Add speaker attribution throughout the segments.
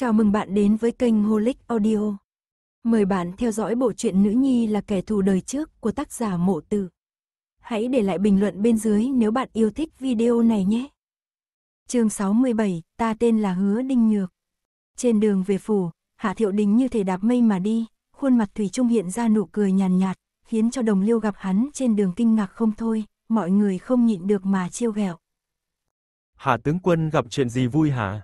Speaker 1: Chào mừng bạn đến với kênh Holic Audio. Mời bạn theo dõi bộ truyện Nữ Nhi là kẻ thù đời trước của tác giả Mộ Tử. Hãy để lại bình luận bên dưới nếu bạn yêu thích video này nhé. Chương 67, ta tên là Hứa Đinh Nhược. Trên đường về phủ, Hạ Thiệu Đình như thể đạp mây mà đi, khuôn mặt thủy trung hiện ra nụ cười nhàn nhạt, khiến cho Đồng Liêu gặp hắn trên đường kinh ngạc không thôi, mọi người không nhịn được mà trêu ghẹo.
Speaker 2: Hạ tướng quân gặp chuyện gì vui hả?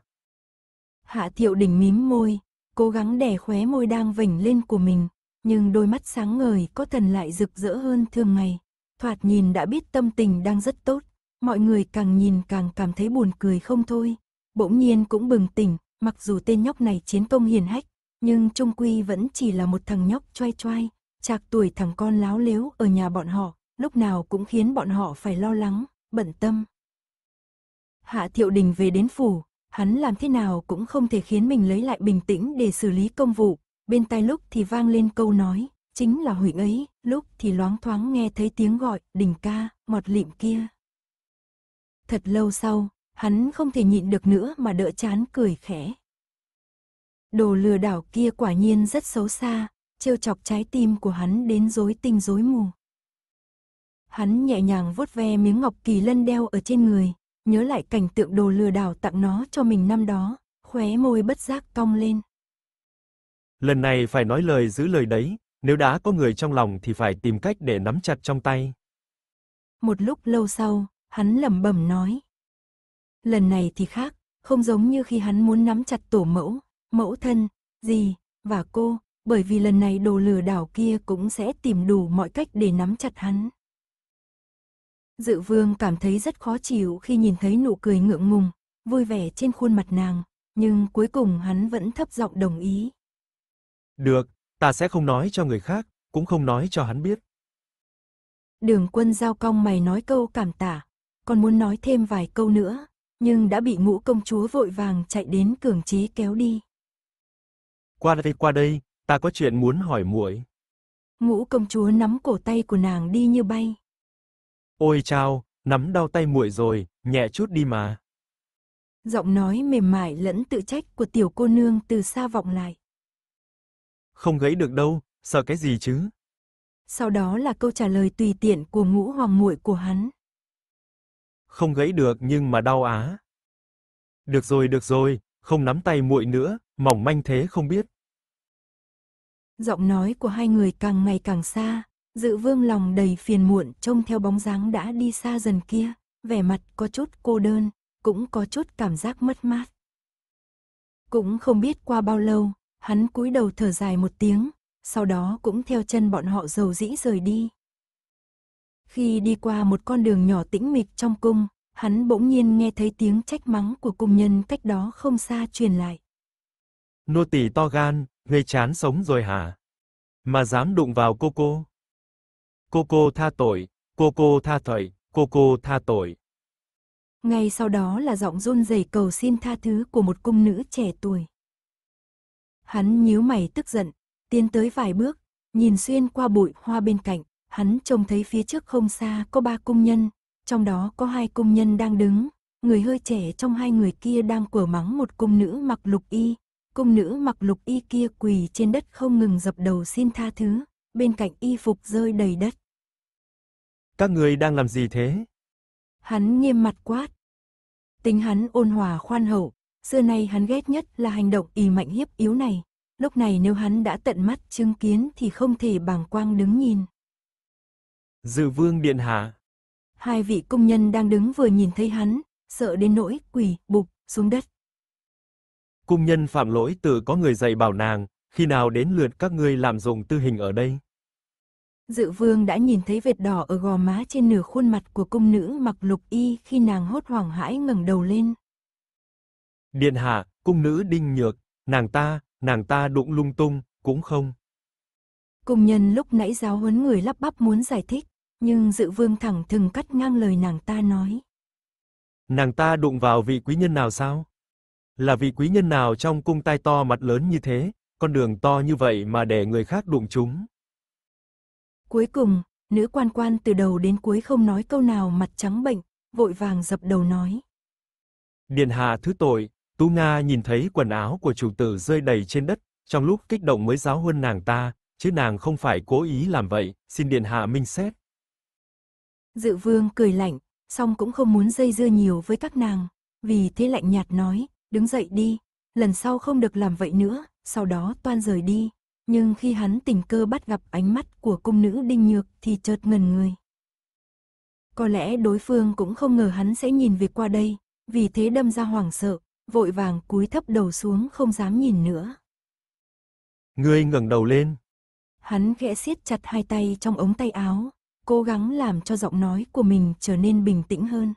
Speaker 1: Hạ Thiệu Đình mím môi, cố gắng đè khóe môi đang vểnh lên của mình, nhưng đôi mắt sáng ngời có thần lại rực rỡ hơn thường ngày. Thoạt nhìn đã biết tâm tình đang rất tốt, mọi người càng nhìn càng cảm thấy buồn cười không thôi. Bỗng nhiên cũng bừng tỉnh, mặc dù tên nhóc này chiến công hiền hách, nhưng trung quy vẫn chỉ là một thằng nhóc choai choai, chạc tuổi thằng con láo lếu ở nhà bọn họ, lúc nào cũng khiến bọn họ phải lo lắng, bận tâm. Hạ Thiệu Đình về đến phủ, hắn làm thế nào cũng không thể khiến mình lấy lại bình tĩnh để xử lý công vụ. Bên tai lúc thì vang lên câu nói, chính là hủy ấy, lúc thì loáng thoáng nghe thấy tiếng gọi, đình ca, mọt lịm kia. Thật lâu sau, hắn không thể nhịn được nữa mà đỡ chán cười khẽ. Đồ lừa đảo kia quả nhiên rất xấu xa, trêu chọc trái tim của hắn đến rối tinh rối mù. Hắn nhẹ nhàng vuốt ve miếng ngọc kỳ lân đeo ở trên người, nhớ lại cảnh tượng đồ lừa đảo tặng nó cho mình năm đó, khóe môi bất giác cong lên.
Speaker 2: Lần này phải nói lời giữ lời đấy, nếu đã có người trong lòng thì phải tìm cách để nắm chặt trong tay.
Speaker 1: Một lúc lâu sau, hắn lẩm bẩm nói. Lần này thì khác, không giống như khi hắn muốn nắm chặt tổ mẫu, mẫu thân, gì, và cô, bởi vì lần này đồ lừa đảo kia cũng sẽ tìm đủ mọi cách để nắm chặt hắn. Dự vương cảm thấy rất khó chịu khi nhìn thấy nụ cười ngượng ngùng, vui vẻ trên khuôn mặt nàng, nhưng cuối cùng hắn vẫn thấp giọng đồng ý.
Speaker 2: Được, ta sẽ không nói cho người khác, cũng không nói cho hắn biết.
Speaker 1: Đường quân giao cong mày nói câu cảm tả. còn muốn nói thêm vài câu nữa, nhưng đã bị ngũ công chúa vội vàng chạy đến cường chế kéo đi.
Speaker 2: Qua đây qua đây, ta có chuyện muốn hỏi muội.
Speaker 1: Ngũ công chúa nắm cổ tay của nàng đi như bay.
Speaker 2: Ôi chao, nắm đau tay muội rồi, nhẹ chút đi mà.
Speaker 1: Giọng nói mềm mại lẫn tự trách của tiểu cô nương từ xa vọng lại.
Speaker 2: Không gãy được đâu, sợ cái gì chứ?
Speaker 1: Sau đó là câu trả lời tùy tiện của ngũ hoàng muội của hắn. Không
Speaker 2: gãy được nhưng mà đau á. Được rồi, được rồi, không nắm tay muội nữa, mỏng manh thế không biết.
Speaker 1: Giọng nói của hai người càng ngày càng xa, Dự vương lòng đầy phiền muộn trông theo bóng dáng đã đi xa dần kia, vẻ mặt có chút cô đơn, cũng có chút cảm giác mất mát. Cũng không biết qua bao lâu, hắn cúi đầu thở dài một tiếng, sau đó cũng theo chân bọn họ dầu dĩ rời đi. Khi đi qua một con đường nhỏ tĩnh mịch trong cung, hắn bỗng nhiên nghe thấy tiếng trách mắng của cung nhân cách đó không xa truyền lại.
Speaker 2: Nô tỳ to gan, huê chán sống rồi hả? Mà dám đụng vào cô cô? cô cô tha tội, cô cô tha tội, cô cô tha tội.
Speaker 1: Ngay sau đó là giọng run rẩy cầu xin tha thứ của một cung nữ trẻ tuổi. Hắn nhíu mày tức giận, tiến tới vài bước, nhìn xuyên qua bụi hoa bên cạnh, hắn trông thấy phía trước không xa có ba cung nhân, trong đó có hai cung nhân đang đứng, người hơi trẻ trong hai người kia đang quở mắng một cung nữ mặc lục y, cung nữ mặc lục y kia quỳ trên đất không ngừng dập đầu xin tha thứ, bên cạnh y phục rơi đầy đất.
Speaker 2: Các người đang làm gì thế?
Speaker 1: Hắn nghiêm mặt quát. Tính hắn ôn hòa khoan hậu, xưa nay hắn ghét nhất là hành động ì mạnh hiếp yếu này. Lúc này nếu hắn đã tận mắt chứng kiến thì không thể bằng quang đứng nhìn.
Speaker 2: Dự vương điện hạ.
Speaker 1: Hai vị công nhân đang đứng vừa nhìn thấy hắn, sợ đến nỗi quỳ bục xuống đất.
Speaker 2: công nhân phạm lỗi tự có người dạy bảo nàng, khi nào đến lượt các ngươi làm dùng tư hình ở đây?
Speaker 1: Dự vương đã nhìn thấy vệt đỏ ở gò má trên nửa khuôn mặt của cung nữ mặc lục y khi nàng hốt hoảng hãi ngẩng đầu lên.
Speaker 2: Điện hạ, cung nữ đinh nhược, nàng ta, nàng ta đụng lung tung, cũng không.
Speaker 1: Cung nhân lúc nãy giáo huấn người lắp bắp muốn giải thích, nhưng dự vương thẳng thừng cắt ngang lời nàng ta nói.
Speaker 2: Nàng ta đụng vào vị quý nhân nào sao? Là vị quý nhân nào trong cung tai to mặt lớn như thế, con đường to như vậy mà để người khác đụng chúng?
Speaker 1: Cuối cùng, nữ quan quan từ đầu đến cuối không nói câu nào mặt trắng bệnh, vội vàng dập đầu nói.
Speaker 2: Điện hạ thứ tội, Tú Nga nhìn thấy quần áo của chủ tử rơi đầy trên đất, trong lúc kích động mới giáo huân nàng ta, chứ nàng không phải cố ý làm vậy, xin điện hạ minh xét.
Speaker 1: Dự vương cười lạnh, song cũng không muốn dây dưa nhiều với các nàng, vì thế lạnh nhạt nói, đứng dậy đi, lần sau không được làm vậy nữa, sau đó toan rời đi nhưng khi hắn tình cơ bắt gặp ánh mắt của cung nữ đinh nhược thì chợt ngần người. Có lẽ đối phương cũng không ngờ hắn sẽ nhìn về qua đây, vì thế đâm ra hoảng sợ, vội vàng cúi thấp đầu xuống không dám nhìn nữa.
Speaker 2: người ngẩng đầu lên.
Speaker 1: Hắn khẽ siết chặt hai tay trong ống tay áo, cố gắng làm cho giọng nói của mình trở nên bình tĩnh hơn.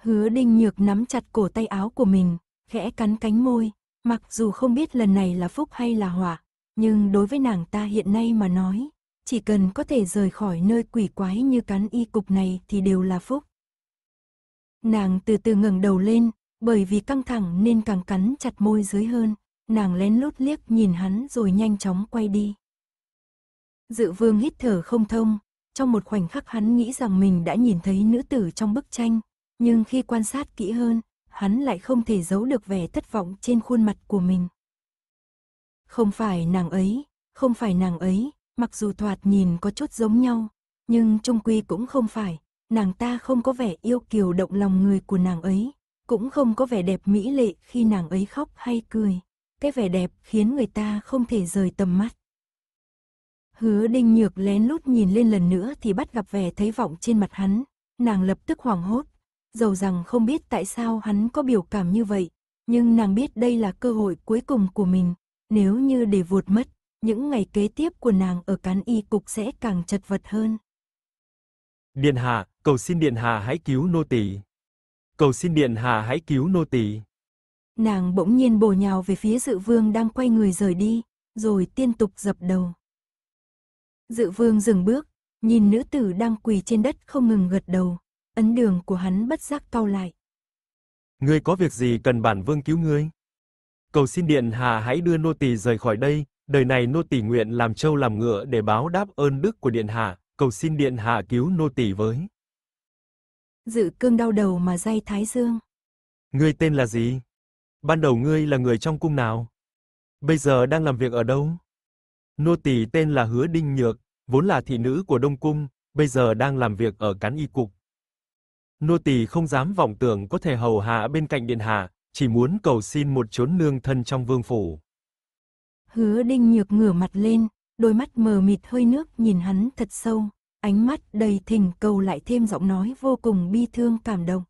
Speaker 1: Hứa đinh nhược nắm chặt cổ tay áo của mình, khẽ cắn cánh môi, Mặc dù không biết lần này là phúc hay là họa, nhưng đối với nàng ta hiện nay mà nói, chỉ cần có thể rời khỏi nơi quỷ quái như cắn y cục này thì đều là phúc. Nàng từ từ ngẩng đầu lên, bởi vì căng thẳng nên càng cắn chặt môi dưới hơn, nàng lén lút liếc nhìn hắn rồi nhanh chóng quay đi. Dự vương hít thở không thông, trong một khoảnh khắc hắn nghĩ rằng mình đã nhìn thấy nữ tử trong bức tranh, nhưng khi quan sát kỹ hơn, hắn lại không thể giấu được vẻ thất vọng trên khuôn mặt của mình. Không phải nàng ấy, không phải nàng ấy, mặc dù thoạt nhìn có chút giống nhau, nhưng trung quy cũng không phải, nàng ta không có vẻ yêu kiều động lòng người của nàng ấy, cũng không có vẻ đẹp mỹ lệ khi nàng ấy khóc hay cười. Cái vẻ đẹp khiến người ta không thể rời tầm mắt. Hứa đinh nhược lén lút nhìn lên lần nữa thì bắt gặp vẻ thấy vọng trên mặt hắn, nàng lập tức hoảng hốt, dầu rằng không biết tại sao hắn có biểu cảm như vậy, nhưng nàng biết đây là cơ hội cuối cùng của mình, nếu như để vụt mất, những ngày kế tiếp của nàng ở cán y cục sẽ càng chật vật hơn.
Speaker 2: Điện hạ, cầu xin điện hạ hãy cứu nô tỳ. Cầu xin điện hạ hãy cứu nô tỳ.
Speaker 1: Nàng bỗng nhiên bổ nhào về phía Dự Vương đang quay người rời đi, rồi tiên tục dập đầu. Dự Vương dừng bước, nhìn nữ tử đang quỳ trên đất không ngừng gật đầu, ấn đường của hắn bất giác cau lại.
Speaker 2: Ngươi có việc gì cần bản vương cứu ngươi? Cầu xin điện hạ hãy đưa nô tỳ rời khỏi đây, đời này nô tỳ nguyện làm trâu làm ngựa để báo đáp ơn đức của điện hạ, cầu xin điện hạ cứu nô tỳ với.
Speaker 1: Dự cương đau đầu mà day thái dương.
Speaker 2: Ngươi tên là gì? Ban đầu ngươi là người trong cung nào? Bây giờ đang làm việc ở đâu? Nô tỳ tên là Hứa Đinh Nhược, vốn là thị nữ của Đông cung, bây giờ đang làm việc ở cán y cục nô tỳ không dám vọng tưởng có thể hầu hạ bên cạnh điện hạ, chỉ muốn cầu xin một chốn nương thân trong vương phủ.
Speaker 1: Hứa Đinh Nhược ngửa mặt lên, đôi mắt mờ mịt hơi nước nhìn hắn thật sâu, ánh mắt đầy thình cầu lại thêm giọng nói vô cùng bi thương cảm động.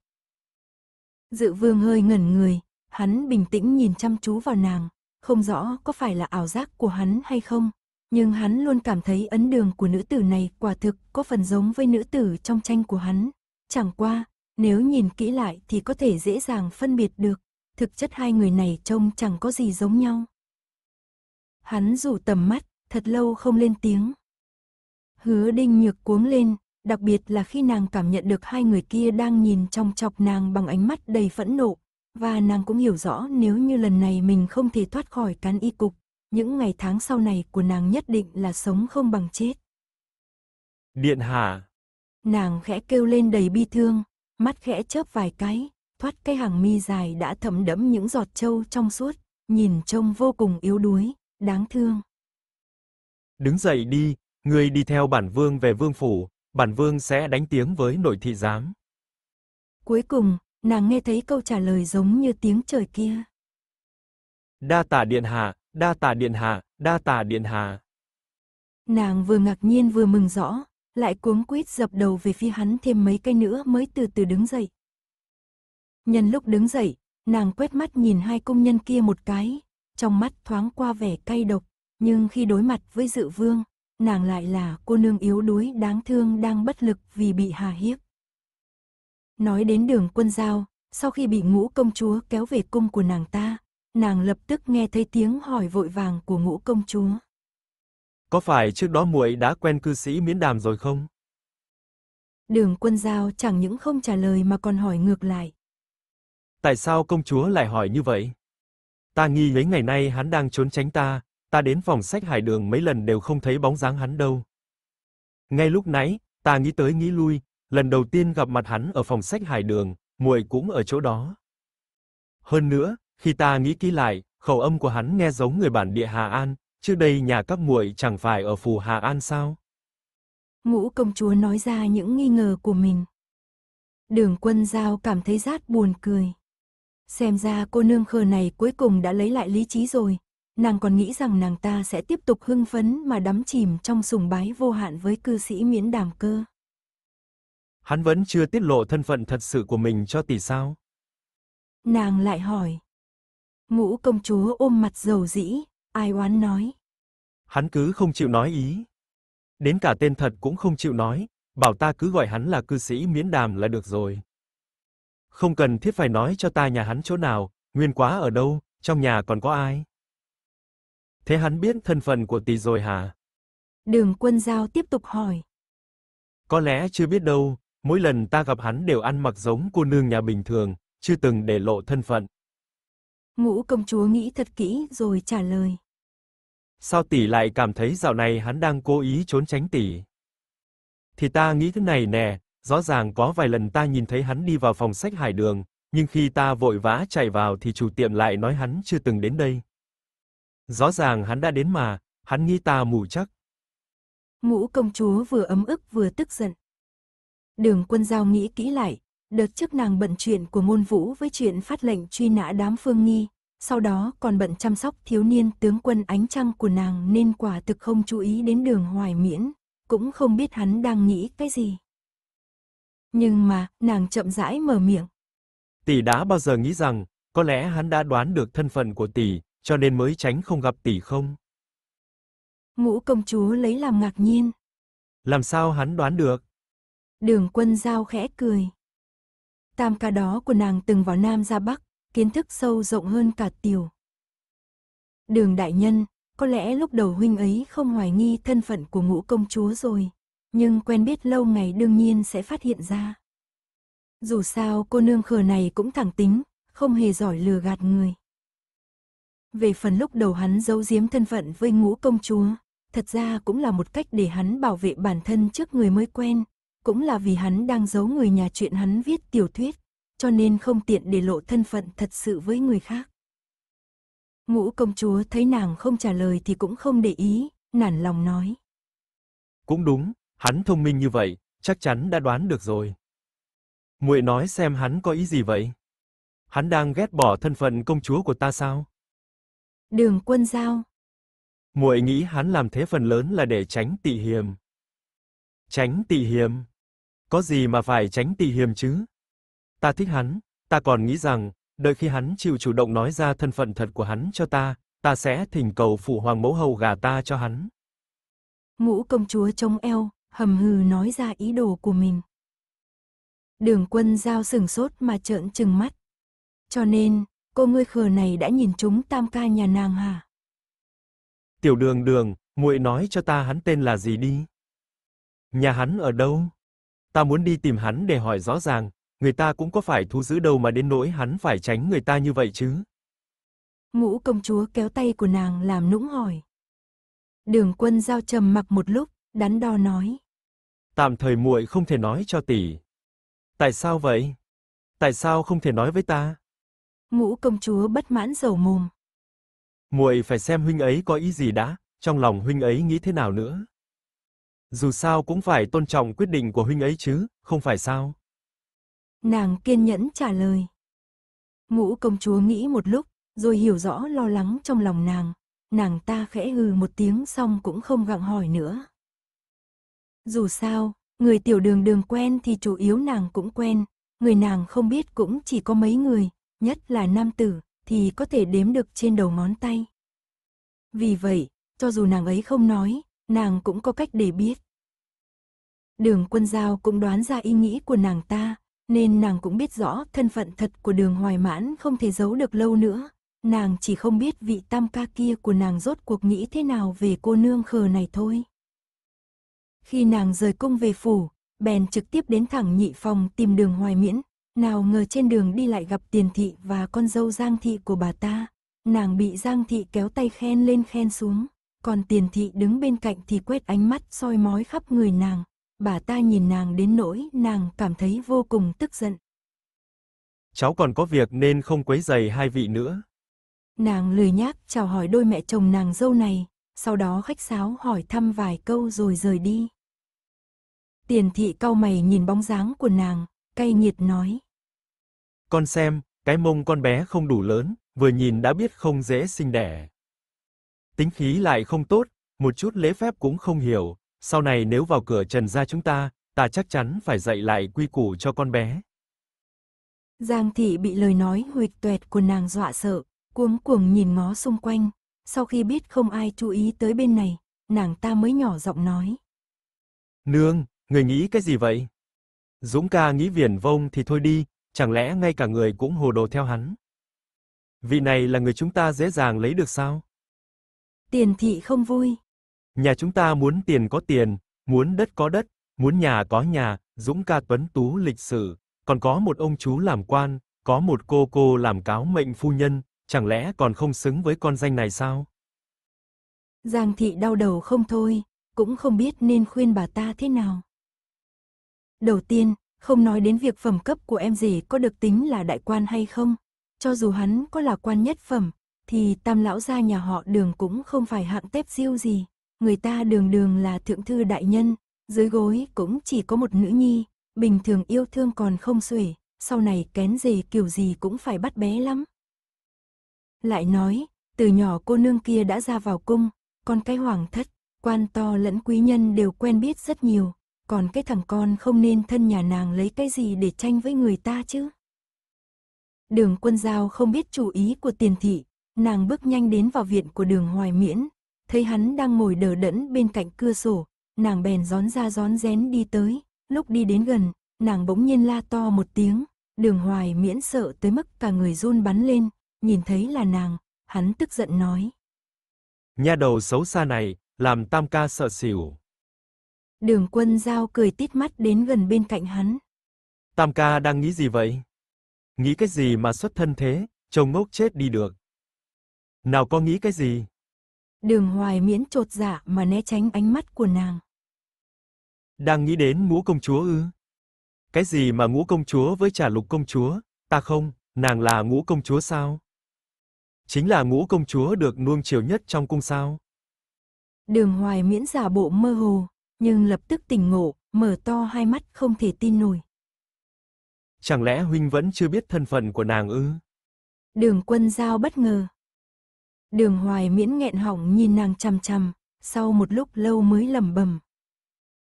Speaker 1: Dự Vương hơi ngẩn người, hắn bình tĩnh nhìn chăm chú vào nàng, không rõ có phải là ảo giác của hắn hay không, nhưng hắn luôn cảm thấy ấn đường của nữ tử này quả thực có phần giống với nữ tử trong tranh của hắn, Chẳng qua, nếu nhìn kỹ lại thì có thể dễ dàng phân biệt được, thực chất hai người này trông chẳng có gì giống nhau. Hắn rủ tầm mắt, thật lâu không lên tiếng. Hứa đinh nhược cuống lên, đặc biệt là khi nàng cảm nhận được hai người kia đang nhìn trong chọc nàng bằng ánh mắt đầy phẫn nộ, và nàng cũng hiểu rõ nếu như lần này mình không thể thoát khỏi cán y cục, những ngày tháng sau này của nàng nhất định là sống không bằng chết.
Speaker 2: Điện hạ,
Speaker 1: Nàng khẽ kêu lên đầy bi thương, mắt khẽ chớp vài cái, thoát cái hàng mi dài đã thấm đẫm những giọt trâu trong suốt, nhìn trông vô cùng yếu đuối, đáng thương.
Speaker 2: Đứng dậy đi, ngươi đi theo bản vương về vương phủ, bản vương sẽ đánh tiếng với nội thị giám.
Speaker 1: Cuối cùng, nàng nghe thấy câu trả lời giống như tiếng trời kia.
Speaker 2: Đa tả điện hạ, đa tả điện hạ, đa tả điện hạ.
Speaker 1: Nàng vừa ngạc nhiên vừa mừng rõ, lại cuống quýt dập đầu về phía hắn thêm mấy cây nữa mới từ từ đứng dậy. Nhân lúc đứng dậy, nàng quét mắt nhìn hai công nhân kia một cái, trong mắt thoáng qua vẻ cay độc, nhưng khi đối mặt với dự vương, nàng lại là cô nương yếu đuối đáng thương đang bất lực vì bị hà hiếp. Nói đến đường quân giao, sau khi bị ngũ công chúa kéo về cung của nàng ta, nàng lập tức nghe thấy tiếng hỏi vội vàng của ngũ công chúa.
Speaker 2: Có phải trước đó muội đã quen cư sĩ miễn đàm rồi không?
Speaker 1: Đường quân giao chẳng những không trả lời mà còn hỏi ngược lại.
Speaker 2: Tại sao công chúa lại hỏi như vậy? Ta nghi mấy ngày nay hắn đang trốn tránh ta, ta đến phòng sách hải đường mấy lần đều không thấy bóng dáng hắn đâu. Ngay lúc nãy, ta nghĩ tới nghĩ lui, lần đầu tiên gặp mặt hắn ở phòng sách hải đường, muội cũng ở chỗ đó. Hơn nữa, khi ta nghĩ kỹ lại, khẩu âm của hắn nghe giống người bản địa Hà An, Trước đây nhà các muội chẳng phải ở Phù Hà An sao?
Speaker 1: Ngũ công chúa nói ra những nghi ngờ của mình. Đường quân giao cảm thấy rát buồn cười. Xem ra cô nương khờ này cuối cùng đã lấy lại lý trí rồi. Nàng còn nghĩ rằng nàng ta sẽ tiếp tục hưng phấn mà đắm chìm trong sùng bái vô hạn với cư sĩ miễn đàm cơ.
Speaker 2: Hắn vẫn chưa tiết lộ thân phận thật sự của mình cho tỷ sao?
Speaker 1: Nàng lại hỏi. Ngũ công chúa ôm mặt dầu dĩ, Ai oán nói.
Speaker 2: Hắn cứ không chịu nói ý. Đến cả tên thật cũng không chịu nói, bảo ta cứ gọi hắn là cư sĩ miễn đàm là được rồi. Không cần thiết phải nói cho ta nhà hắn chỗ nào, nguyên quá ở đâu, trong nhà còn có ai. Thế hắn biết thân phận của tỷ rồi hả?
Speaker 1: Đường quân giao tiếp tục hỏi.
Speaker 2: Có lẽ chưa biết đâu, mỗi lần ta gặp hắn đều ăn mặc giống cô nương nhà bình thường, chưa từng để lộ thân phận.
Speaker 1: Ngũ công chúa nghĩ thật kỹ rồi trả lời.
Speaker 2: Sao tỷ lại cảm thấy dạo này hắn đang cố ý trốn tránh tỷ? Thì ta nghĩ thế này nè, rõ ràng có vài lần ta nhìn thấy hắn đi vào phòng sách Hải Đường, nhưng khi ta vội vã chạy vào thì chủ tiệm lại nói hắn chưa từng đến đây. Rõ ràng hắn đã đến mà, hắn nghĩ ta mù chắc.
Speaker 1: Ngũ công chúa vừa ấm ức vừa tức giận. Đường Quân Giao nghĩ kỹ lại, đợt trước nàng bận chuyện của Môn Vũ với chuyện phát lệnh truy nã đám Phương Nghi, sau đó còn bận chăm sóc thiếu niên tướng quân ánh trăng của nàng nên quả thực không chú ý đến đường hoài miễn, cũng không biết hắn đang nghĩ cái gì. Nhưng mà, nàng chậm rãi mở miệng.
Speaker 2: Tỷ đã bao giờ nghĩ rằng, có lẽ hắn đã đoán được thân phận của tỷ, cho nên mới tránh không gặp tỷ không?
Speaker 1: Ngũ công chúa lấy làm ngạc nhiên.
Speaker 2: Làm sao hắn đoán được?
Speaker 1: Đường quân giao khẽ cười. Tam ca đó của nàng từng vào Nam ra Bắc, kiến thức sâu rộng hơn cả tiểu. Đường đại nhân, có lẽ lúc đầu huynh ấy không hoài nghi thân phận của ngũ công chúa rồi, nhưng quen biết lâu ngày đương nhiên sẽ phát hiện ra. Dù sao cô nương khờ này cũng thẳng tính, không hề giỏi lừa gạt người. Về phần lúc đầu hắn giấu giếm thân phận với ngũ công chúa, thật ra cũng là một cách để hắn bảo vệ bản thân trước người mới quen, cũng là vì hắn đang giấu người nhà chuyện hắn viết tiểu thuyết, cho nên không tiện để lộ thân phận thật sự với người khác. Ngũ công chúa thấy nàng không trả lời thì cũng không để ý, nản lòng nói.
Speaker 2: Cũng đúng, hắn thông minh như vậy, chắc chắn đã đoán được rồi. Muội nói xem hắn có ý gì vậy? Hắn đang ghét bỏ thân phận công chúa của ta sao?
Speaker 1: Đường Quân Giao.
Speaker 2: Muội nghĩ hắn làm thế phần lớn là để tránh tị hiềm. Tránh tị hiềm? Có gì mà phải tránh tị hiềm chứ? Ta thích hắn, ta còn nghĩ rằng, đợi khi hắn chịu chủ động nói ra thân phận thật của hắn cho ta, ta sẽ thỉnh cầu phụ hoàng mẫu hầu gả ta cho hắn.
Speaker 1: Ngũ công chúa trông eo, hầm hừ nói ra ý đồ của mình. Đường quân giao sừng sốt mà trợn trừng mắt. Cho nên, cô ngươi khờ này đã nhìn chúng tam ca nhà nàng hả?
Speaker 2: Tiểu đường đường, muội nói cho ta hắn tên là gì đi. Nhà hắn ở đâu? Ta muốn đi tìm hắn để hỏi rõ ràng, người ta cũng có phải thú dữ đâu mà đến nỗi hắn phải tránh người ta như vậy chứ.
Speaker 1: Ngũ công chúa kéo tay của nàng làm nũng hỏi. Đường quân giao trầm mặc một lúc, đắn đo nói.
Speaker 2: Tạm thời muội không thể nói cho tỷ. Tại sao vậy? Tại sao không thể nói với ta?
Speaker 1: Ngũ công chúa bất mãn dầu mồm.
Speaker 2: Muội phải xem huynh ấy có ý gì đã, trong lòng huynh ấy nghĩ thế nào nữa. Dù sao cũng phải tôn trọng quyết định của huynh ấy chứ, không phải sao?
Speaker 1: Nàng kiên nhẫn trả lời. Ngũ công chúa nghĩ một lúc, rồi hiểu rõ lo lắng trong lòng nàng. Nàng ta khẽ hừ một tiếng xong cũng không gặng hỏi nữa. Dù sao, người tiểu đường đường quen thì chủ yếu nàng cũng quen, người nàng không biết cũng chỉ có mấy người, nhất là nam tử, thì có thể đếm được trên đầu ngón tay. Vì vậy, cho dù nàng ấy không nói, nàng cũng có cách để biết. Đường quân giao cũng đoán ra ý nghĩ của nàng ta, nên nàng cũng biết rõ thân phận thật của đường hoài mãn không thể giấu được lâu nữa. Nàng chỉ không biết vị tam ca kia của nàng rốt cuộc nghĩ thế nào về cô nương khờ này thôi. Khi nàng rời cung về phủ, bèn trực tiếp đến thẳng nhị phòng tìm đường hoài miễn, nào ngờ trên đường đi lại gặp tiền thị và con dâu giang thị của bà ta. Nàng bị giang thị kéo tay khen lên khen xuống, còn tiền thị đứng bên cạnh thì quét ánh mắt soi mói khắp người nàng, bà ta nhìn nàng đến nỗi nàng cảm thấy vô cùng tức giận.
Speaker 2: Cháu còn có việc nên không quấy giày hai vị nữa.
Speaker 1: Nàng lười nhác chào hỏi đôi mẹ chồng nàng dâu này, sau đó khách sáo hỏi thăm vài câu rồi rời đi. Tiền thị cau mày nhìn bóng dáng của nàng, cay nghiệt nói.
Speaker 2: Con xem, cái mông con bé không đủ lớn, vừa nhìn đã biết không dễ sinh đẻ. Tính khí lại không tốt, một chút lễ phép cũng không hiểu, sau này nếu vào cửa Trần gia chúng ta, ta chắc chắn phải dạy lại quy củ cho con bé.
Speaker 1: Giang thị bị lời nói huỵch tuẹt của nàng dọa sợ, cuống cuồng nhìn ngó xung quanh, sau khi biết không ai chú ý tới bên này, nàng ta mới nhỏ giọng nói.
Speaker 2: Nương, người nghĩ cái gì vậy? Dũng ca nghĩ viển vông thì thôi đi, chẳng lẽ ngay cả người cũng hồ đồ theo hắn? Vị này là người chúng ta dễ dàng lấy được sao? Tiền thị không vui, Nhà chúng ta muốn tiền có tiền, muốn đất có đất, muốn nhà có nhà, Dũng ca tuấn tú lịch sử, còn có một ông chú làm quan, có một cô cô làm cáo mệnh phu nhân, chẳng lẽ còn không xứng với con danh này sao?
Speaker 1: Giang thị đau đầu không thôi, cũng không biết nên khuyên bà ta thế nào. Đầu tiên, không nói đến việc phẩm cấp của em rể có được tính là đại quan hay không, cho dù hắn có là quan nhất phẩm, thì tam lão gia nhà họ đường cũng không phải hạng tép diêu gì người ta đường đường là thượng thư đại nhân, dưới gối cũng chỉ có một nữ nhi, bình thường yêu thương còn không xuể, sau này kén dề kiểu gì cũng phải bắt bé lắm. Lại nói, từ nhỏ cô nương kia đã ra vào cung, con cái hoàng thất, quan to lẫn quý nhân đều quen biết rất nhiều, còn cái thằng con không nên thân nhà nàng lấy cái gì để tranh với người ta chứ. Đường quân giao không biết chủ ý của tiền thị, nàng bước nhanh đến vào viện của đường hoài miễn, thấy hắn đang ngồi đờ đẫn bên cạnh cửa sổ, nàng bèn rón ra rón rén đi tới, lúc đi đến gần, nàng bỗng nhiên la to một tiếng, đường hoài miễn sợ tới mức cả người run bắn lên, nhìn thấy là nàng, hắn tức giận nói.
Speaker 2: Nha đầu xấu xa này, làm tam ca sợ xỉu.
Speaker 1: Đường quân giao cười tít mắt đến gần bên cạnh hắn.
Speaker 2: Tam ca đang nghĩ gì vậy? Nghĩ cái gì mà xuất thân thế, trông ngốc chết đi được. Nào có nghĩ cái gì?
Speaker 1: Đường hoài miễn trột dạ mà né tránh ánh mắt của nàng.
Speaker 2: Đang nghĩ đến ngũ công chúa ư? Cái gì mà ngũ công chúa với trả lục công chúa, ta không, nàng là ngũ công chúa sao? Chính là ngũ công chúa được nuông chiều nhất trong cung sao?
Speaker 1: Đường hoài miễn giả bộ mơ hồ, nhưng lập tức tỉnh ngộ, mở to hai mắt không thể tin nổi.
Speaker 2: Chẳng lẽ huynh vẫn chưa biết thân phận của nàng ư?
Speaker 1: Đường quân giao bất ngờ. Đường hoài miễn nghẹn hỏng nhìn nàng chằm chằm, sau một lúc lâu mới lầm bầm.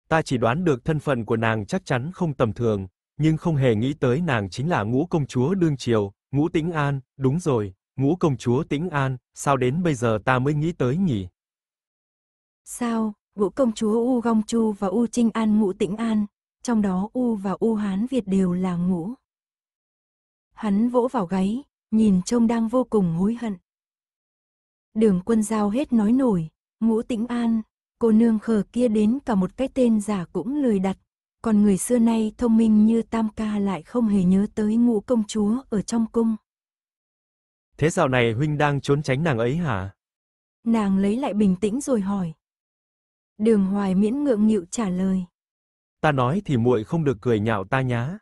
Speaker 2: Ta chỉ đoán được thân phận của nàng chắc chắn không tầm thường, nhưng không hề nghĩ tới nàng chính là ngũ công chúa đương triều, ngũ tĩnh an, đúng rồi, ngũ công chúa tĩnh an, sao đến bây giờ ta mới nghĩ tới nhỉ?
Speaker 1: Sao, ngũ công chúa U Gong Chu và U Trinh An ngũ tĩnh an, trong đó U và U Hán Việt đều là ngũ. Hắn vỗ vào gáy, nhìn trông đang vô cùng hối hận. Đường quân giao hết nói nổi, ngũ tĩnh an, cô nương khờ kia đến cả một cái tên giả cũng lười đặt. Còn người xưa nay thông minh như Tam Ca lại không hề nhớ tới ngũ công chúa ở trong cung.
Speaker 2: Thế dạo này huynh đang trốn tránh nàng ấy hả?
Speaker 1: Nàng lấy lại bình tĩnh rồi hỏi. Đường hoài miễn ngượng nghịu trả lời.
Speaker 2: Ta nói thì muội không được cười nhạo ta nhá.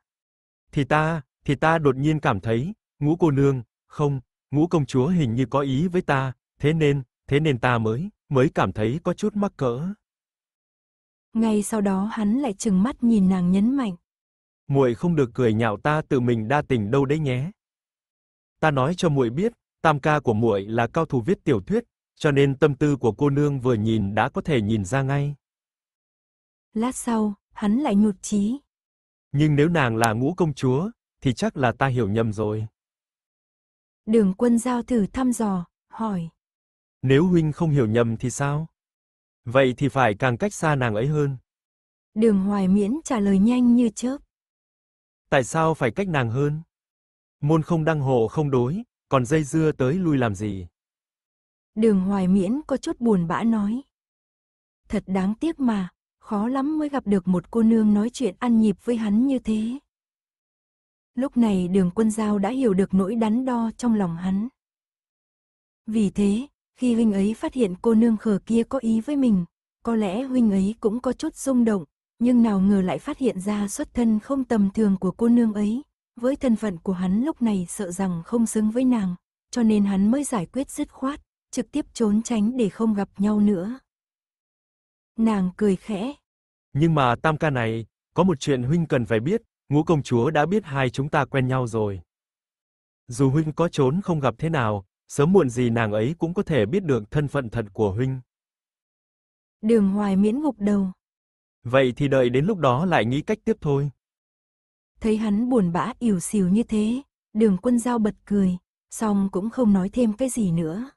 Speaker 2: Thì ta, thì ta đột nhiên cảm thấy, ngũ cô nương, không, ngũ công chúa hình như có ý với ta, Thế nên, thế nên ta mới, mới cảm thấy có chút mắc cỡ.
Speaker 1: Ngay sau đó hắn lại trừng mắt nhìn nàng nhấn mạnh.
Speaker 2: Muội không được cười nhạo ta tự mình đa tình đâu đấy nhé. Ta nói cho muội biết, tam ca của muội là cao thủ viết tiểu thuyết, cho nên tâm tư của cô nương vừa nhìn đã có thể nhìn ra ngay.
Speaker 1: Lát sau, hắn lại nhụt chí.
Speaker 2: Nhưng nếu nàng là ngũ công chúa, thì chắc là ta hiểu nhầm rồi.
Speaker 1: Đường quân giao thử thăm dò, hỏi.
Speaker 2: Nếu huynh không hiểu nhầm thì sao? Vậy thì phải càng cách xa nàng ấy hơn.
Speaker 1: Đường Hoài Miễn trả lời nhanh như chớp.
Speaker 2: Tại sao phải cách nàng hơn? Môn không đăng hộ không đối, còn dây dưa tới lui làm gì?
Speaker 1: Đường Hoài Miễn có chút buồn bã nói. Thật đáng tiếc mà, khó lắm mới gặp được một cô nương nói chuyện ăn nhịp với hắn như thế. Lúc này đường quân giao đã hiểu được nỗi đắn đo trong lòng hắn. Vì thế, khi huynh ấy phát hiện cô nương khờ kia có ý với mình, có lẽ huynh ấy cũng có chút rung động, nhưng nào ngờ lại phát hiện ra xuất thân không tầm thường của cô nương ấy. Với thân phận của hắn lúc này sợ rằng không xứng với nàng, cho nên hắn mới giải quyết dứt khoát, trực tiếp trốn tránh để không gặp nhau nữa. Nàng cười khẽ.
Speaker 2: Nhưng mà tam ca này, có một chuyện huynh cần phải biết, ngũ công chúa đã biết hai chúng ta quen nhau rồi. Dù huynh có trốn không gặp thế nào, sớm muộn gì nàng ấy cũng có thể biết được thân phận thật của huynh.
Speaker 1: Đường Hoài Miễn gục đầu.
Speaker 2: Vậy thì đợi đến lúc đó lại nghĩ cách tiếp thôi.
Speaker 1: Thấy hắn buồn bã ỉu xìu như thế, Đường Quân giao bật cười, song cũng không nói thêm cái gì nữa.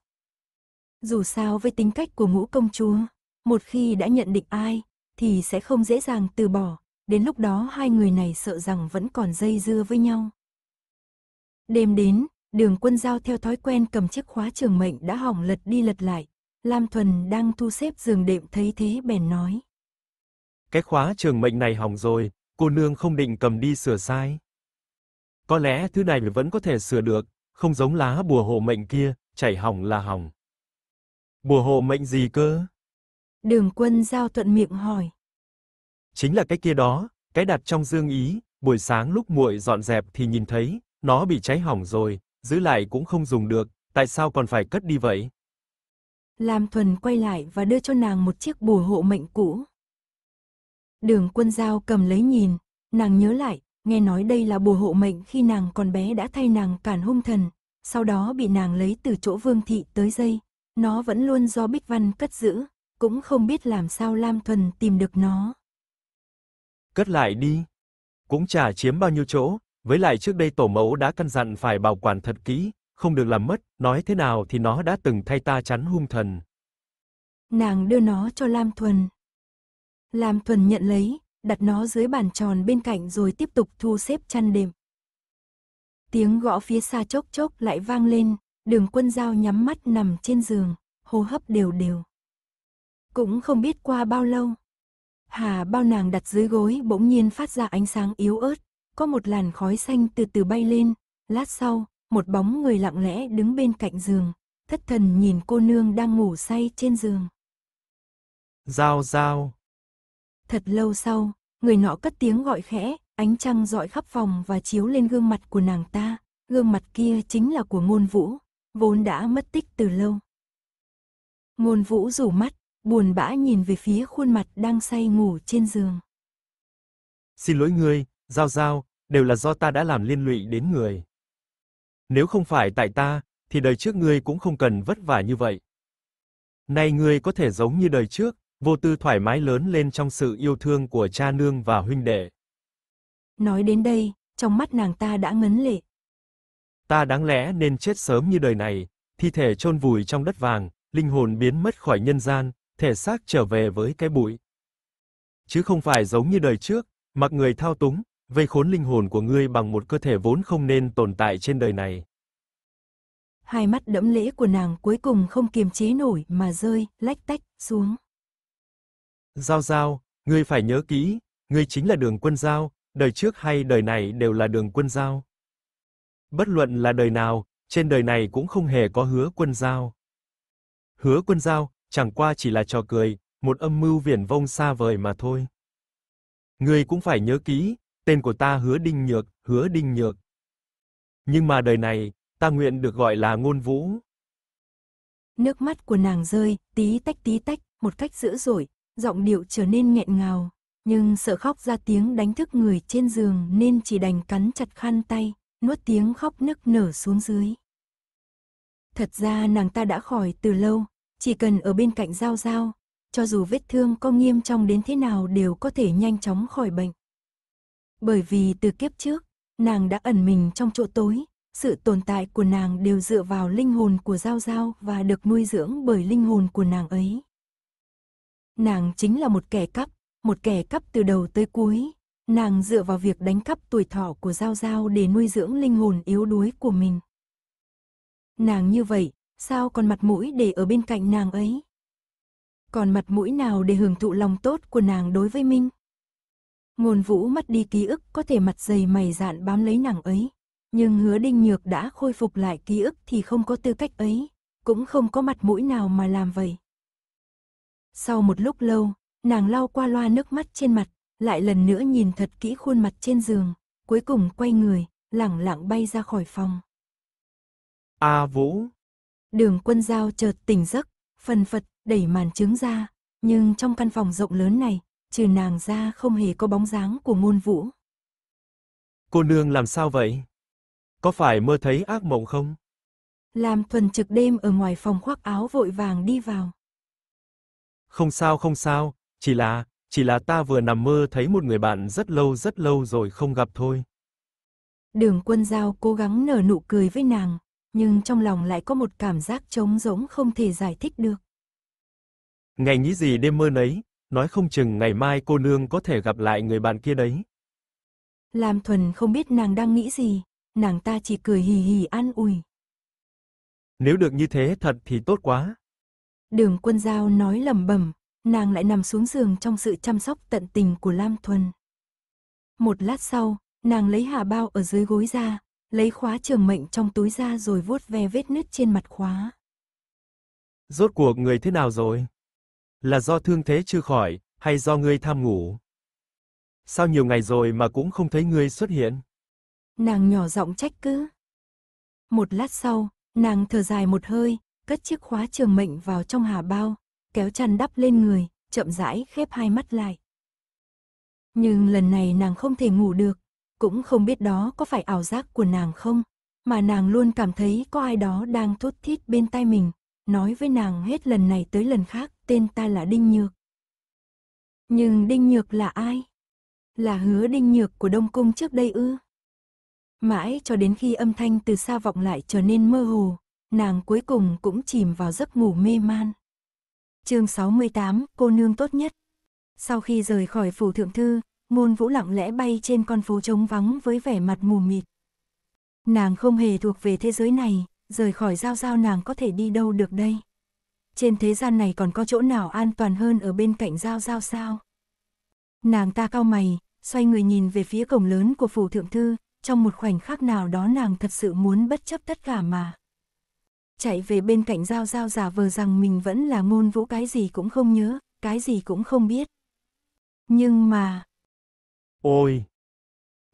Speaker 1: Dù sao với tính cách của Ngũ công chúa, một khi đã nhận định ai thì sẽ không dễ dàng từ bỏ, đến lúc đó hai người này sợ rằng vẫn còn dây dưa với nhau. Đêm đến, Đường quân giao theo thói quen cầm chiếc khóa trường mệnh đã hỏng lật đi lật lại. Lam Thuần đang thu xếp giường đệm thấy thế bèn nói.
Speaker 2: Cái khóa trường mệnh này hỏng rồi, cô nương không định cầm đi sửa sai. Có lẽ thứ này vẫn có thể sửa được, không giống lá bùa hộ mệnh kia, chảy hỏng là hỏng. Bùa hộ mệnh gì cơ?
Speaker 1: Đường quân giao thuận miệng hỏi.
Speaker 2: Chính là cái kia đó, cái đặt trong dương ý, buổi sáng lúc muội dọn dẹp thì nhìn thấy, nó bị cháy hỏng rồi, giữ lại cũng không dùng được, tại sao còn phải cất đi vậy?
Speaker 1: Lam Thuần quay lại và đưa cho nàng một chiếc bùa hộ mệnh cũ. Đường quân giao cầm lấy nhìn, nàng nhớ lại, nghe nói đây là bùa hộ mệnh khi nàng còn bé đã thay nàng cản hung thần, sau đó bị nàng lấy từ chỗ vương thị tới dây. Nó vẫn luôn do Bích Văn cất giữ, cũng không biết làm sao Lam Thuần tìm được nó.
Speaker 2: Cất lại đi, cũng chả chiếm bao nhiêu chỗ, với lại trước đây tổ mẫu đã căn dặn phải bảo quản thật kỹ, không được làm mất, nói thế nào thì nó đã từng thay ta chắn hung thần.
Speaker 1: Nàng đưa nó cho Lam Thuần. Lam Thuần nhận lấy, đặt nó dưới bàn tròn bên cạnh rồi tiếp tục thu xếp chăn đệm. Tiếng gõ phía xa chốc chốc lại vang lên, đường quân dao nhắm mắt nằm trên giường, hô hấp đều đều. Cũng không biết qua bao lâu. Hà bao nàng đặt dưới gối bỗng nhiên phát ra ánh sáng yếu ớt, có một làn khói xanh từ từ bay lên, lát sau, một bóng người lặng lẽ đứng bên cạnh giường, thất thần nhìn cô nương đang ngủ say trên giường.
Speaker 2: Giao giao.
Speaker 1: Thật lâu sau, người nọ cất tiếng gọi khẽ, ánh trăng dọi khắp phòng và chiếu lên gương mặt của nàng ta, gương mặt kia chính là của ngôn vũ, vốn đã mất tích từ lâu. Ngôn vũ rủ mắt, buồn bã nhìn về phía khuôn mặt đang say ngủ trên giường.
Speaker 2: Xin lỗi người. Giao Giao, đều là do ta đã làm liên lụy đến người. Nếu không phải tại ta, thì đời trước ngươi cũng không cần vất vả như vậy. Nay ngươi có thể giống như đời trước, vô tư thoải mái lớn lên trong sự yêu thương của cha nương và huynh đệ.
Speaker 1: Nói đến đây, trong mắt nàng ta đã ngấn lệ.
Speaker 2: Ta đáng lẽ nên chết sớm như đời này, thi thể chôn vùi trong đất vàng, linh hồn biến mất khỏi nhân gian, thể xác trở về với cái bụi. Chứ không phải giống như đời trước, mặc người thao túng, vây khốn linh hồn của ngươi bằng một cơ thể vốn không nên tồn tại trên đời này.
Speaker 1: Hai mắt đẫm lễ của nàng cuối cùng không kiềm chế nổi mà rơi, lách tách, xuống.
Speaker 2: Giao giao, ngươi phải nhớ kỹ, ngươi chính là đường quân giao, đời trước hay đời này đều là đường quân giao. Bất luận là đời nào, trên đời này cũng không hề có hứa quân giao. Hứa quân giao, chẳng qua chỉ là trò cười, một âm mưu viển vông xa vời mà thôi. Ngươi cũng phải nhớ kỹ, Tên của ta Hứa Đinh Nhược, Hứa Đinh Nhược. Nhưng mà đời này, ta nguyện được gọi là Ngôn Vũ.
Speaker 1: Nước mắt của nàng rơi, tí tách tí tách, một cách dữ dội, giọng điệu trở nên nghẹn ngào, nhưng sợ khóc ra tiếng đánh thức người trên giường nên chỉ đành cắn chặt khăn tay, nuốt tiếng khóc nức nở xuống dưới. Thật ra nàng ta đã khỏi từ lâu, chỉ cần ở bên cạnh Giao Giao, cho dù vết thương có nghiêm trọng đến thế nào đều có thể nhanh chóng khỏi bệnh. Bởi vì từ kiếp trước, nàng đã ẩn mình trong chỗ tối, sự tồn tại của nàng đều dựa vào linh hồn của Giao Giao và được nuôi dưỡng bởi linh hồn của nàng ấy. Nàng chính là một kẻ cắp, một kẻ cắp từ đầu tới cuối. Nàng dựa vào việc đánh cắp tuổi thọ của Giao Giao để nuôi dưỡng linh hồn yếu đuối của mình. Nàng như vậy, sao còn mặt mũi để ở bên cạnh nàng ấy? Còn mặt mũi nào để hưởng thụ lòng tốt của nàng đối với Minh? Ngôn vũ mất đi ký ức có thể mặt dày mày dạn bám lấy nàng ấy. Nhưng hứa đinh nhược đã khôi phục lại ký ức thì không có tư cách ấy. Cũng không có mặt mũi nào mà làm vậy. Sau một lúc lâu, nàng lau qua loa nước mắt trên mặt, lại lần nữa nhìn thật kỹ khuôn mặt trên giường, cuối cùng quay người, lẳng lặng bay ra khỏi phòng.
Speaker 2: A à, Vũ
Speaker 1: Đường quân giao chợt tỉnh giấc, phần phật đẩy màn trứng ra, nhưng trong căn phòng rộng lớn này, trừ nàng ra không hề có bóng dáng của ngôn vũ.
Speaker 2: Cô nương làm sao vậy? Có phải mơ thấy ác mộng không?
Speaker 1: Làm thuần trực đêm ở ngoài phòng khoác áo vội vàng đi vào.
Speaker 2: Không sao không sao, chỉ là, chỉ là ta vừa nằm mơ thấy một người bạn rất lâu rất lâu rồi không gặp thôi.
Speaker 1: Đường quân giao cố gắng nở nụ cười với nàng, nhưng trong lòng lại có một cảm giác trống rỗng không thể giải thích được.
Speaker 2: Ngày nghĩ gì đêm mơ nấy, nói không chừng ngày mai cô nương có thể gặp lại người bạn kia đấy.
Speaker 1: Lam Thuần không biết nàng đang nghĩ gì, nàng ta chỉ cười hì hì an ủi.
Speaker 2: Nếu được như thế thật thì tốt quá.
Speaker 1: Đường quân giao nói lầm bẩm nàng lại nằm xuống giường trong sự chăm sóc tận tình của Lam Thuần. Một lát sau, nàng lấy hà bao ở dưới gối ra, lấy khóa trường mệnh trong túi ra rồi vuốt ve vết nứt trên mặt khóa.
Speaker 2: Rốt cuộc người thế nào rồi? Là do thương thế chưa khỏi, hay do ngươi tham ngủ? Sao nhiều ngày rồi mà cũng không thấy ngươi xuất hiện?
Speaker 1: Nàng nhỏ giọng trách cứ. Một lát sau, nàng thở dài một hơi, cất chiếc khóa trường mệnh vào trong hà bao, kéo chăn đắp lên người, chậm rãi khép hai mắt lại. Nhưng lần này nàng không thể ngủ được, cũng không biết đó có phải ảo giác của nàng không, mà nàng luôn cảm thấy có ai đó đang thút thít bên tai mình, nói với nàng hết lần này tới lần khác tên ta là Đinh Nhược. Nhưng Đinh Nhược là ai? Là hứa Đinh Nhược của Đông Cung trước đây ư? Mãi cho đến khi âm thanh từ xa vọng lại trở nên mơ hồ, nàng cuối cùng cũng chìm vào giấc ngủ mê man. chương 68, cô nương tốt nhất. Sau khi rời khỏi phủ thượng thư, ngôn vũ lặng lẽ bay trên con phố trống vắng với vẻ mặt mù mịt. Nàng không hề thuộc về thế giới này, rời khỏi giao giao nàng có thể đi đâu được đây? Trên thế gian này còn có chỗ nào an toàn hơn ở bên cạnh giao giao sao? Nàng ta cao mày, xoay người nhìn về phía cổng lớn của phủ thượng thư, trong một khoảnh khắc nào đó nàng thật sự muốn bất chấp tất cả mà. Chạy về bên cạnh giao giao giả vờ rằng mình vẫn là ngôn vũ cái gì cũng không nhớ, cái gì cũng không biết. Nhưng mà... Ôi!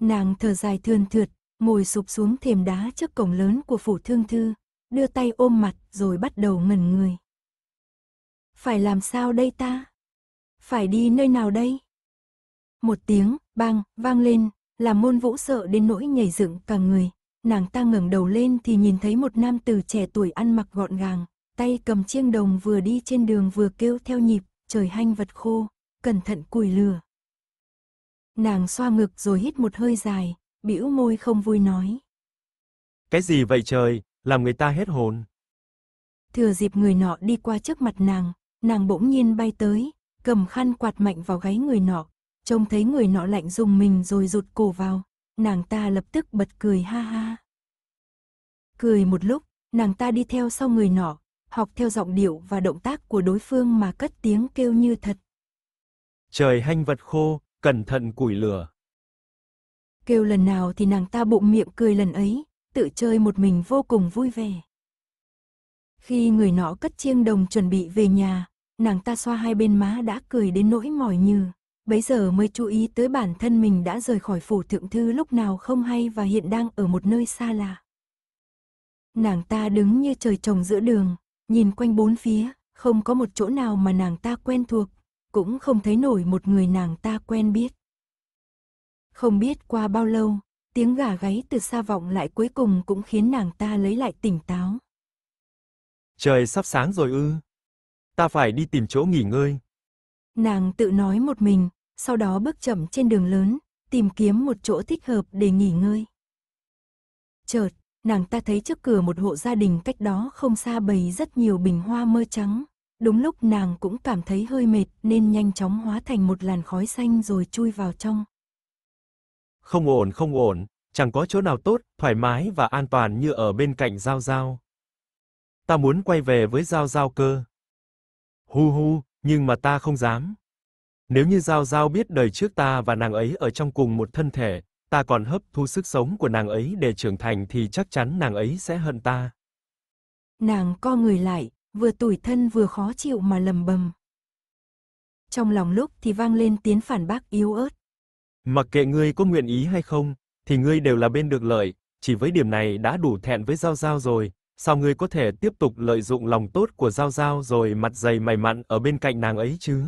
Speaker 1: Nàng thở dài thườn thượt, ngồi sụp xuống thềm đá trước cổng lớn của phủ thương thư, đưa tay ôm mặt rồi bắt đầu ngẩn người. Phải làm sao đây ta? Phải đi nơi nào đây? Một tiếng, bang, vang lên, làm môn vũ sợ đến nỗi nhảy dựng cả người. Nàng ta ngẩng đầu lên thì nhìn thấy một nam tử trẻ tuổi ăn mặc gọn gàng, tay cầm chiêng đồng vừa đi trên đường vừa kêu theo nhịp, trời hanh vật khô, cẩn thận cùi lửa. Nàng xoa ngực rồi hít một hơi dài, bĩu môi không vui nói.
Speaker 2: Cái gì vậy trời, làm người ta hết hồn.
Speaker 1: Thừa dịp người nọ đi qua trước mặt nàng, nàng bỗng nhiên bay tới, cầm khăn quạt mạnh vào gáy người nọ, trông thấy người nọ lạnh dùng mình rồi rụt cổ vào, nàng ta lập tức bật cười ha ha. Cười một lúc, nàng ta đi theo sau người nọ, học theo giọng điệu và động tác của đối phương mà cất tiếng kêu như thật.
Speaker 2: Trời hanh vật khô, cẩn thận củi lửa.
Speaker 1: Kêu lần nào thì nàng ta bụng miệng cười lần ấy, tự chơi một mình vô cùng vui vẻ. Khi người nọ cất chiêng đồng chuẩn bị về nhà, nàng ta xoa hai bên má đã cười đến nỗi mỏi như. Bấy giờ mới chú ý tới bản thân mình đã rời khỏi phủ thượng thư lúc nào không hay và hiện đang ở một nơi xa lạ. Nàng ta đứng như trời trồng giữa đường, nhìn quanh bốn phía, không có một chỗ nào mà nàng ta quen thuộc, cũng không thấy nổi một người nàng ta quen biết. Không biết qua bao lâu, tiếng gà gáy từ xa vọng lại cuối cùng cũng khiến nàng ta lấy lại tỉnh táo.
Speaker 2: Trời sắp sáng rồi ư. Ta phải đi tìm chỗ nghỉ ngơi.
Speaker 1: Nàng tự nói một mình, sau đó bước chậm trên đường lớn, tìm kiếm một chỗ thích hợp để nghỉ ngơi. Chợt, nàng ta thấy trước cửa một hộ gia đình cách đó không xa bầy rất nhiều bình hoa mơ trắng. Đúng lúc nàng cũng cảm thấy hơi mệt nên nhanh chóng hóa thành một làn khói xanh rồi chui vào trong.
Speaker 2: Không ổn không ổn, chẳng có chỗ nào tốt, thoải mái và an toàn như ở bên cạnh Giao Giao. Ta muốn quay về với Giao Giao cơ. Hu hu, nhưng mà ta không dám. Nếu như Giao Giao biết đời trước ta và nàng ấy ở trong cùng một thân thể, ta còn hấp thu sức sống của nàng ấy để trưởng thành thì chắc chắn nàng ấy sẽ hận ta.
Speaker 1: Nàng co người lại, vừa tủi thân vừa khó chịu mà lầm bầm. Trong lòng lúc thì vang lên tiếng phản bác yếu ớt.
Speaker 2: Mặc kệ ngươi có nguyện ý hay không, thì ngươi đều là bên được lợi, chỉ với điểm này đã đủ thẹn với Giao Giao rồi, sao ngươi có thể tiếp tục lợi dụng lòng tốt của Giao Giao rồi mặt dày mày mặn ở bên cạnh nàng ấy chứ?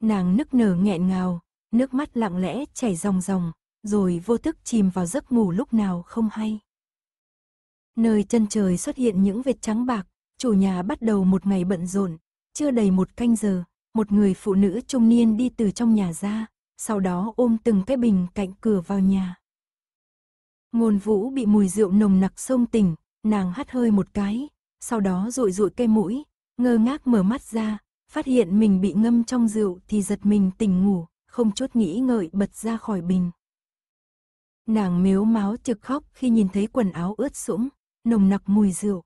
Speaker 1: Nàng nức nở nghẹn ngào, nước mắt lặng lẽ chảy ròng ròng, rồi vô thức chìm vào giấc ngủ lúc nào không hay. Nơi chân trời xuất hiện những vệt trắng bạc, chủ nhà bắt đầu một ngày bận rộn, chưa đầy một canh giờ, một người phụ nữ trung niên đi từ trong nhà ra, sau đó ôm từng cái bình cạnh cửa vào nhà. Ngôn vũ bị mùi rượu nồng nặc sông tỉnh, nàng hắt hơi một cái, sau đó rụi rụi cây mũi, ngơ ngác mở mắt ra, phát hiện mình bị ngâm trong rượu thì giật mình tỉnh ngủ, không chút nghĩ ngợi bật ra khỏi bình. Nàng mếu máu trực khóc khi nhìn thấy quần áo ướt sũng, nồng nặc mùi rượu.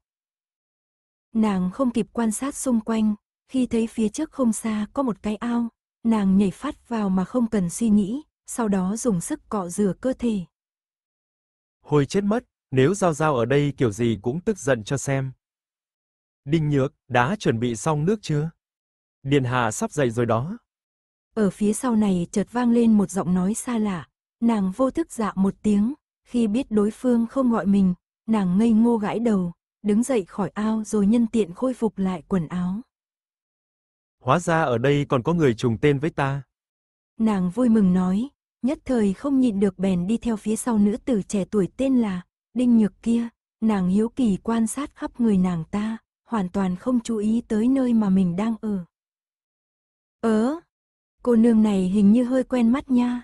Speaker 1: Nàng không kịp quan sát xung quanh, khi thấy phía trước không xa có một cái ao, Nàng nhảy phát vào mà không cần suy nghĩ, sau đó dùng sức cọ rửa cơ thể.
Speaker 2: Hồi chết mất, nếu Giao Giao ở đây kiểu gì cũng tức giận cho xem. Đinh Nhược, đã chuẩn bị xong nước chưa? Điền Hà sắp dậy rồi đó.
Speaker 1: Ở phía sau này chợt vang lên một giọng nói xa lạ, nàng vô thức dạ một tiếng, khi biết đối phương không gọi mình, nàng ngây ngô gãi đầu, đứng dậy khỏi ao rồi nhân tiện khôi phục lại quần áo.
Speaker 2: Hóa ra ở đây còn có người trùng tên với ta.
Speaker 1: Nàng vui mừng nói, nhất thời không nhịn được bèn đi theo phía sau nữ tử trẻ tuổi tên là Đinh Nhược kia. Nàng hiếu kỳ quan sát khắp người nàng ta, hoàn toàn không chú ý tới nơi mà mình đang ở. Ớ, cô nương này hình như hơi quen mắt nha.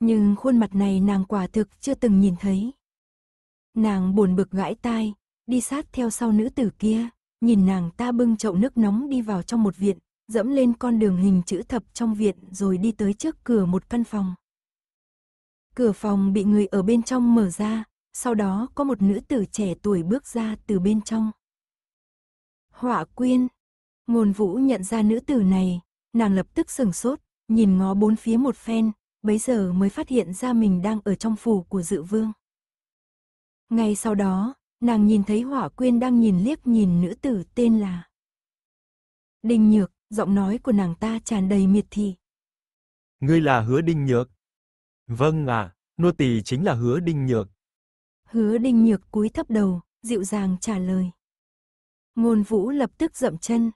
Speaker 1: Nhưng khuôn mặt này nàng quả thực chưa từng nhìn thấy. Nàng buồn bực gãi tai, đi sát theo sau nữ tử kia, nhìn nàng ta bưng chậu nước nóng đi vào trong một viện, dẫm lên con đường hình chữ thập trong viện rồi đi tới trước cửa một căn phòng. Cửa phòng bị người ở bên trong mở ra, sau đó có một nữ tử trẻ tuổi bước ra từ bên trong. Họa quyên. Ngôn vũ nhận ra nữ tử này, nàng lập tức sừng sốt, nhìn ngó bốn phía một phen, bấy giờ mới phát hiện ra mình đang ở trong phủ của dự vương. Ngay sau đó, nàng nhìn thấy hỏa quyên đang nhìn liếc nhìn nữ tử tên là Đinh Nhược giọng nói của nàng ta tràn đầy miệt thị.
Speaker 2: Ngươi là hứa đinh nhược. Vâng à, nô tỳ chính là hứa đinh nhược.
Speaker 1: Hứa đinh nhược cúi thấp đầu, dịu dàng trả lời. Ngôn vũ lập tức dậm chân.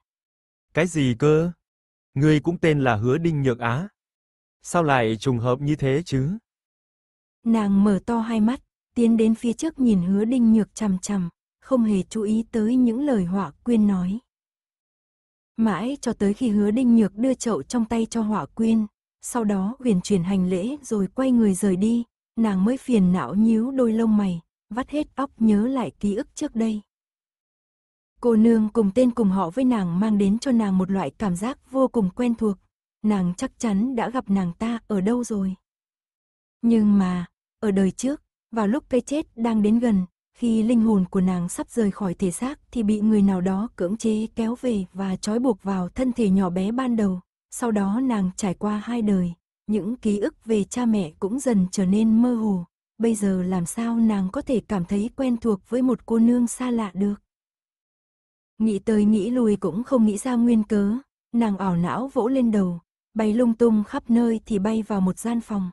Speaker 2: Cái gì cơ? Ngươi cũng tên là hứa đinh nhược á? Sao lại trùng hợp như thế chứ?
Speaker 1: Nàng mở to hai mắt, tiến đến phía trước nhìn hứa đinh nhược chằm chằm, không hề chú ý tới những lời họa quyên nói. Mãi cho tới khi hứa đinh nhược đưa chậu trong tay cho hỏa quyên, sau đó huyền truyền hành lễ rồi quay người rời đi, nàng mới phiền não nhíu đôi lông mày, vắt hết óc nhớ lại ký ức trước đây. Cô nương cùng tên cùng họ với nàng mang đến cho nàng một loại cảm giác vô cùng quen thuộc, nàng chắc chắn đã gặp nàng ta ở đâu rồi. Nhưng mà, ở đời trước, vào lúc cây chết đang đến gần, khi linh hồn của nàng sắp rời khỏi thể xác thì bị người nào đó cưỡng chế kéo về và trói buộc vào thân thể nhỏ bé ban đầu. Sau đó nàng trải qua hai đời, những ký ức về cha mẹ cũng dần trở nên mơ hồ. Bây giờ làm sao nàng có thể cảm thấy quen thuộc với một cô nương xa lạ được? Nghĩ tới nghĩ lui cũng không nghĩ ra nguyên cớ, nàng ảo não vỗ lên đầu, bay lung tung khắp nơi thì bay vào một gian phòng.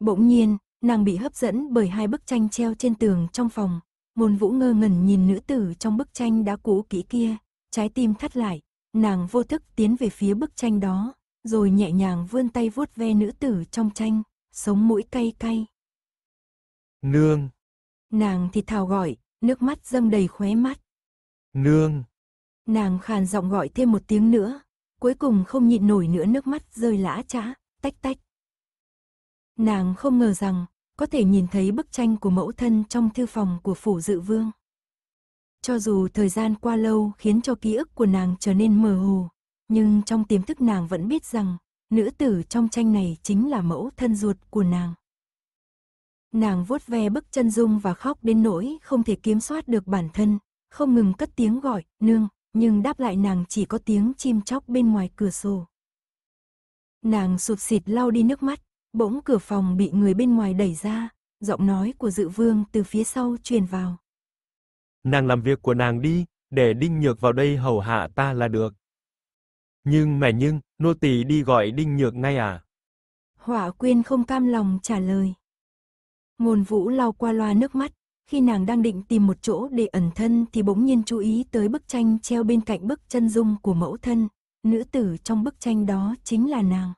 Speaker 1: Bỗng nhiên, nàng bị hấp dẫn bởi hai bức tranh treo trên tường trong phòng. môn vũ ngơ ngẩn nhìn nữ tử trong bức tranh đã cũ kỹ kia, trái tim thắt lại, nàng vô thức tiến về phía bức tranh đó, rồi nhẹ nhàng vươn tay vuốt ve nữ tử trong tranh, sống mũi cay cay. Nương! Nàng thì thào gọi, nước mắt dâng đầy khóe mắt. Nương! Nàng khàn giọng gọi thêm một tiếng nữa, cuối cùng không nhịn nổi nữa nước mắt rơi lã chã, tách tách. Nàng không ngờ rằng, có thể nhìn thấy bức tranh của mẫu thân trong thư phòng của phủ dự vương. Cho dù thời gian qua lâu khiến cho ký ức của nàng trở nên mờ hồ, nhưng trong tiềm thức nàng vẫn biết rằng, nữ tử trong tranh này chính là mẫu thân ruột của nàng. Nàng vuốt ve bức chân dung và khóc đến nỗi không thể kiểm soát được bản thân, không ngừng cất tiếng gọi, nương, nhưng đáp lại nàng chỉ có tiếng chim chóc bên ngoài cửa sổ. Nàng sụt xịt lau đi nước mắt, Bỗng cửa phòng bị người bên ngoài đẩy ra, giọng nói của dự vương từ phía sau truyền vào.
Speaker 2: Nàng làm việc của nàng đi, để Đinh Nhược vào đây hầu hạ ta là được. Nhưng mà nhưng, nô tỳ đi gọi Đinh Nhược ngay à?
Speaker 1: Hỏa Quyên không cam lòng trả lời. Ngôn Vũ lau qua loa nước mắt, khi nàng đang định tìm một chỗ để ẩn thân thì bỗng nhiên chú ý tới bức tranh treo bên cạnh bức chân dung của mẫu thân, nữ tử trong bức tranh đó chính là nàng.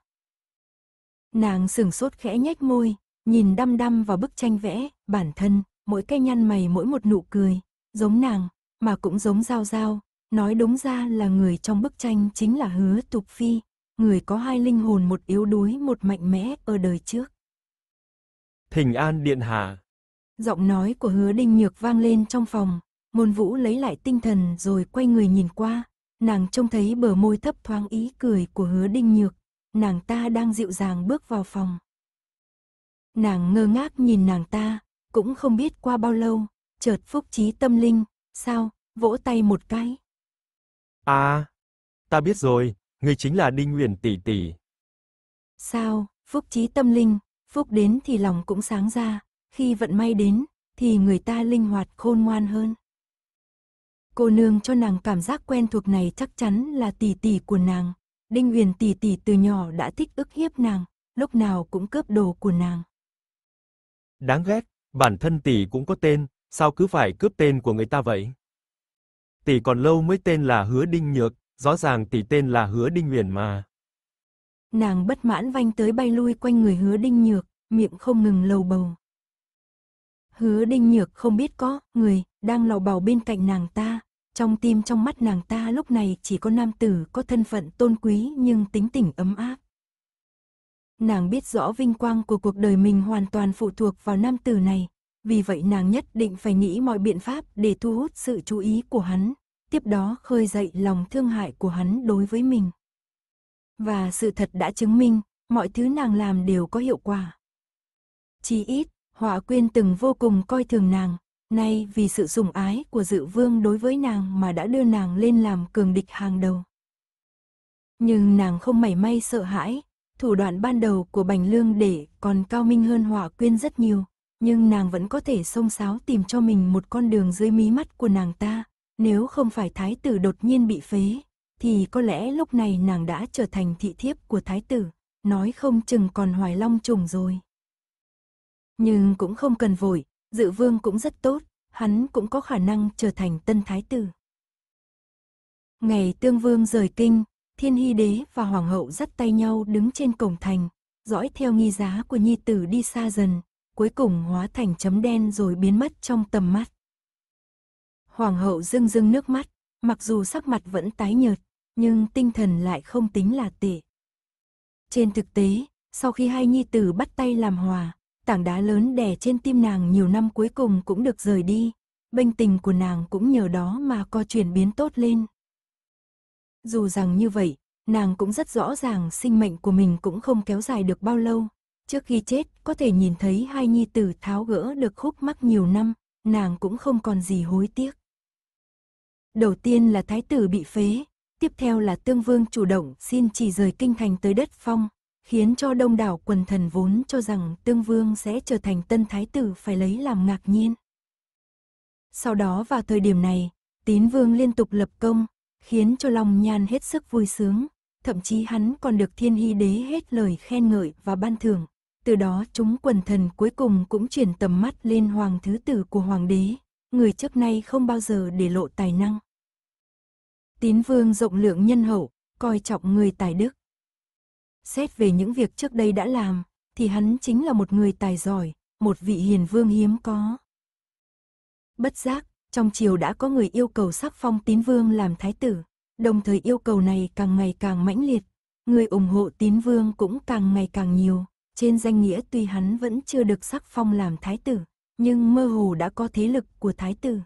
Speaker 1: Nàng sửng sốt khẽ nhếch môi, nhìn đăm đăm vào bức tranh vẽ, bản thân, mỗi cái nhăn mày mỗi một nụ cười, giống nàng, mà cũng giống Giao Giao, nói đúng ra là người trong bức tranh chính là hứa tục phi, người có hai linh hồn một yếu đuối một mạnh mẽ ở đời trước.
Speaker 2: Thỉnh an điện hạ.
Speaker 1: Giọng nói của hứa đinh nhược vang lên trong phòng, môn vũ lấy lại tinh thần rồi quay người nhìn qua, nàng trông thấy bờ môi thấp thoáng ý cười của hứa đinh nhược, nàng ta đang dịu dàng bước vào phòng. Nàng ngơ ngác nhìn nàng ta, cũng không biết qua bao lâu, chợt phúc trí tâm linh, sao, vỗ tay một cái.
Speaker 2: À, ta biết rồi, người chính là Đinh Uyển tỷ tỷ.
Speaker 1: Sao, phúc trí tâm linh, phúc đến thì lòng cũng sáng ra, khi vận may đến, thì người ta linh hoạt khôn ngoan hơn. Cô nương cho nàng cảm giác quen thuộc này chắc chắn là tỷ tỷ của nàng. Đinh Huyền tỷ tỷ từ nhỏ đã thích ức hiếp nàng, lúc nào cũng cướp đồ của nàng.
Speaker 2: Đáng ghét, bản thân tỷ cũng có tên, sao cứ phải cướp tên của người ta vậy? Tỷ còn lâu mới tên là Hứa Đinh Nhược, rõ ràng tỷ tên là Hứa Đinh Huyền mà.
Speaker 1: Nàng bất mãn vanh tới bay lui quanh người Hứa Đinh Nhược, miệng không ngừng lầu bầu. Hứa Đinh Nhược không biết có người đang lầu bầu bên cạnh nàng ta, trong tim trong mắt nàng ta lúc này chỉ có nam tử có thân phận tôn quý nhưng tính tình ấm áp. Nàng biết rõ vinh quang của cuộc đời mình hoàn toàn phụ thuộc vào nam tử này, vì vậy nàng nhất định phải nghĩ mọi biện pháp để thu hút sự chú ý của hắn, tiếp đó khơi dậy lòng thương hại của hắn đối với mình. Và sự thật đã chứng minh, mọi thứ nàng làm đều có hiệu quả. Chỉ ít, Họa Quyên từng vô cùng coi thường nàng, nay vì sự sủng ái của dự vương đối với nàng mà đã đưa nàng lên làm cường địch hàng đầu. Nhưng nàng không mảy may sợ hãi, thủ đoạn ban đầu của Bành Lương để còn cao minh hơn hỏa quyên rất nhiều, nhưng nàng vẫn có thể xông xáo tìm cho mình một con đường dưới mí mắt của nàng ta, nếu không phải thái tử đột nhiên bị phế, thì có lẽ lúc này nàng đã trở thành thị thiếp của thái tử, nói không chừng còn hoài long trùng rồi. Nhưng cũng không cần vội, Dự vương cũng rất tốt, hắn cũng có khả năng trở thành tân thái tử. Ngày tương vương rời kinh, thiên hy đế và hoàng hậu dắt tay nhau đứng trên cổng thành, dõi theo nghi giá của nhi tử đi xa dần, cuối cùng hóa thành chấm đen rồi biến mất trong tầm mắt. Hoàng hậu rưng rưng nước mắt, mặc dù sắc mặt vẫn tái nhợt, nhưng tinh thần lại không tính là tệ. Trên thực tế, sau khi hai nhi tử bắt tay làm hòa, tảng đá lớn đè trên tim nàng nhiều năm cuối cùng cũng được rời đi, bệnh tình của nàng cũng nhờ đó mà có chuyển biến tốt lên. Dù rằng như vậy, nàng cũng rất rõ ràng sinh mệnh của mình cũng không kéo dài được bao lâu. Trước khi chết, có thể nhìn thấy hai nhi tử tháo gỡ được khúc mắc nhiều năm, nàng cũng không còn gì hối tiếc. Đầu tiên là thái tử bị phế, tiếp theo là tương vương chủ động xin chỉ rời kinh thành tới đất phong, khiến cho đông đảo quần thần vốn cho rằng Tương Vương sẽ trở thành tân thái tử phải lấy làm ngạc nhiên. Sau đó vào thời điểm này, Tín Vương liên tục lập công, khiến cho lòng Nhan hết sức vui sướng, thậm chí hắn còn được Thiên Hy Đế hết lời khen ngợi và ban thưởng. Từ đó chúng quần thần cuối cùng cũng chuyển tầm mắt lên hoàng thứ tử của hoàng đế, người trước nay không bao giờ để lộ tài năng. Tín Vương rộng lượng nhân hậu, coi trọng người tài đức. Xét về những việc trước đây đã làm, thì hắn chính là một người tài giỏi, một vị hiền vương hiếm có. Bất giác, trong triều đã có người yêu cầu sắc phong tín vương làm thái tử, đồng thời yêu cầu này càng ngày càng mãnh liệt, người ủng hộ tín vương cũng càng ngày càng nhiều. Trên danh nghĩa tuy hắn vẫn chưa được sắc phong làm thái tử, nhưng mơ hồ đã có thế lực của thái tử.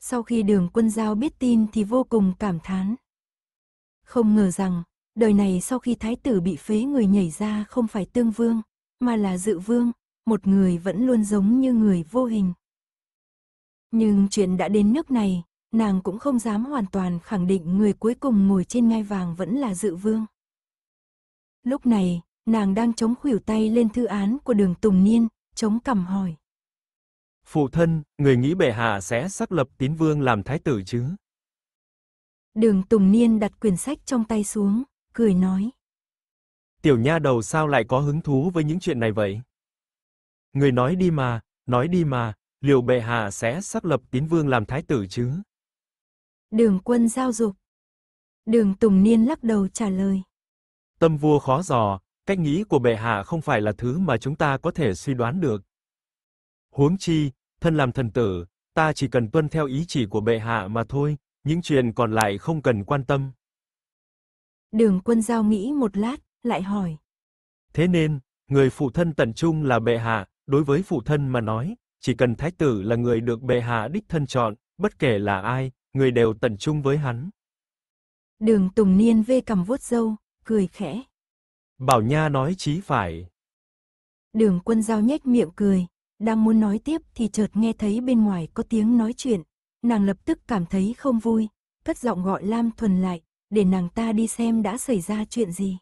Speaker 1: Sau khi đường quân giao biết tin thì vô cùng cảm thán. Không ngờ rằng, Đời này sau khi thái tử bị phế người nhảy ra không phải tương vương, mà là dự vương, một người vẫn luôn giống như người vô hình. Nhưng chuyện đã đến nước này, nàng cũng không dám hoàn toàn khẳng định người cuối cùng ngồi trên ngai vàng vẫn là dự vương. Lúc này, nàng đang chống khuỷu tay lên thư án của đường Tùng Niên, chống cằm hỏi.
Speaker 2: Phụ thân, người nghĩ bệ hạ sẽ xác lập tín vương làm thái tử chứ?
Speaker 1: Đường Tùng Niên đặt quyển sách trong tay xuống, cười nói.
Speaker 2: Tiểu nha đầu sao lại có hứng thú với những chuyện này vậy? Người nói đi mà, nói đi mà, liệu bệ hạ sẽ xác lập tín vương làm thái tử chứ?
Speaker 1: Đường quân giao dục. Đường Tùng Niên lắc đầu trả lời.
Speaker 2: Tâm vua khó dò, cách nghĩ của bệ hạ không phải là thứ mà chúng ta có thể suy đoán được. Huống chi, thân làm thần tử, ta chỉ cần tuân theo ý chỉ của bệ hạ mà thôi, những chuyện còn lại không cần quan tâm.
Speaker 1: Đường quân giao nghĩ một lát, lại hỏi.
Speaker 2: Thế nên, người phụ thân tận trung là bệ hạ, đối với phụ thân mà nói, chỉ cần thái tử là người được bệ hạ đích thân chọn, bất kể là ai, người đều tận trung với hắn.
Speaker 1: Đường Tùng Niên vê cầm vuốt râu, cười khẽ.
Speaker 2: Bảo Nha nói chí phải.
Speaker 1: Đường quân giao nhếch miệng cười, đang muốn nói tiếp thì chợt nghe thấy bên ngoài có tiếng nói chuyện. Nàng lập tức cảm thấy không vui, cất giọng gọi Lam Thuần lại, để nàng ta đi xem đã xảy ra chuyện gì.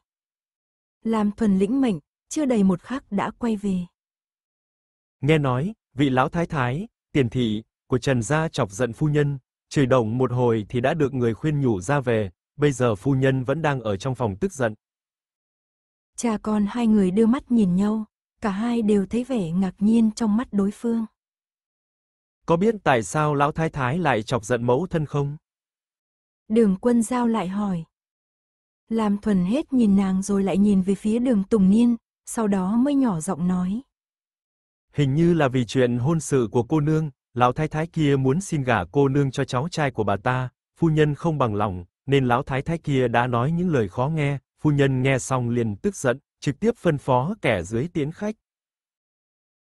Speaker 1: Làm thuần lĩnh mệnh, chưa đầy một khắc đã quay về.
Speaker 2: Nghe nói, vị lão thái thái, tiền thị, của Trần gia chọc giận phu nhân, trời đồng một hồi thì đã được người khuyên nhủ ra về, bây giờ phu nhân vẫn đang ở trong phòng tức giận.
Speaker 1: Cha con hai người đưa mắt nhìn nhau, cả hai đều thấy vẻ ngạc nhiên trong mắt đối phương.
Speaker 2: Có biết tại sao lão thái thái lại chọc giận mẫu thân không?
Speaker 1: Đường quân giao lại hỏi. Làm thuần hết nhìn nàng rồi lại nhìn về phía đường Tùng Niên, sau đó mới nhỏ giọng nói.
Speaker 2: Hình như là vì chuyện hôn sự của cô nương, lão thái thái kia muốn xin gả cô nương cho cháu trai của bà ta, phu nhân không bằng lòng, nên lão thái thái kia đã nói những lời khó nghe, phu nhân nghe xong liền tức giận, trực tiếp phân phó kẻ dưới tiến khách.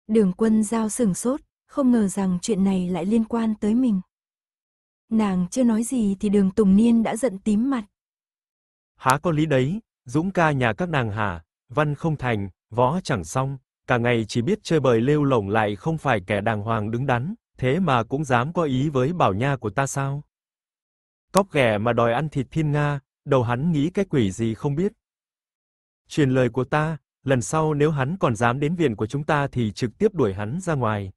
Speaker 1: Đường quân giao sừng sốt, không ngờ rằng chuyện này lại liên quan tới mình. Nàng chưa nói gì thì đường Tùng Niên đã giận tím mặt.
Speaker 2: Há có lý đấy, Dũng ca nhà các nàng hả, văn không thành, võ chẳng xong, cả ngày chỉ biết chơi bời lêu lổng lại không phải kẻ đàng hoàng đứng đắn, thế mà cũng dám có ý với bảo nha của ta sao? Cóc ghẻ mà đòi ăn thịt thiên Nga, đầu hắn nghĩ cái quỷ gì không biết. Truyền lời của ta, lần sau nếu hắn còn dám đến viện của chúng ta thì trực tiếp đuổi hắn ra ngoài.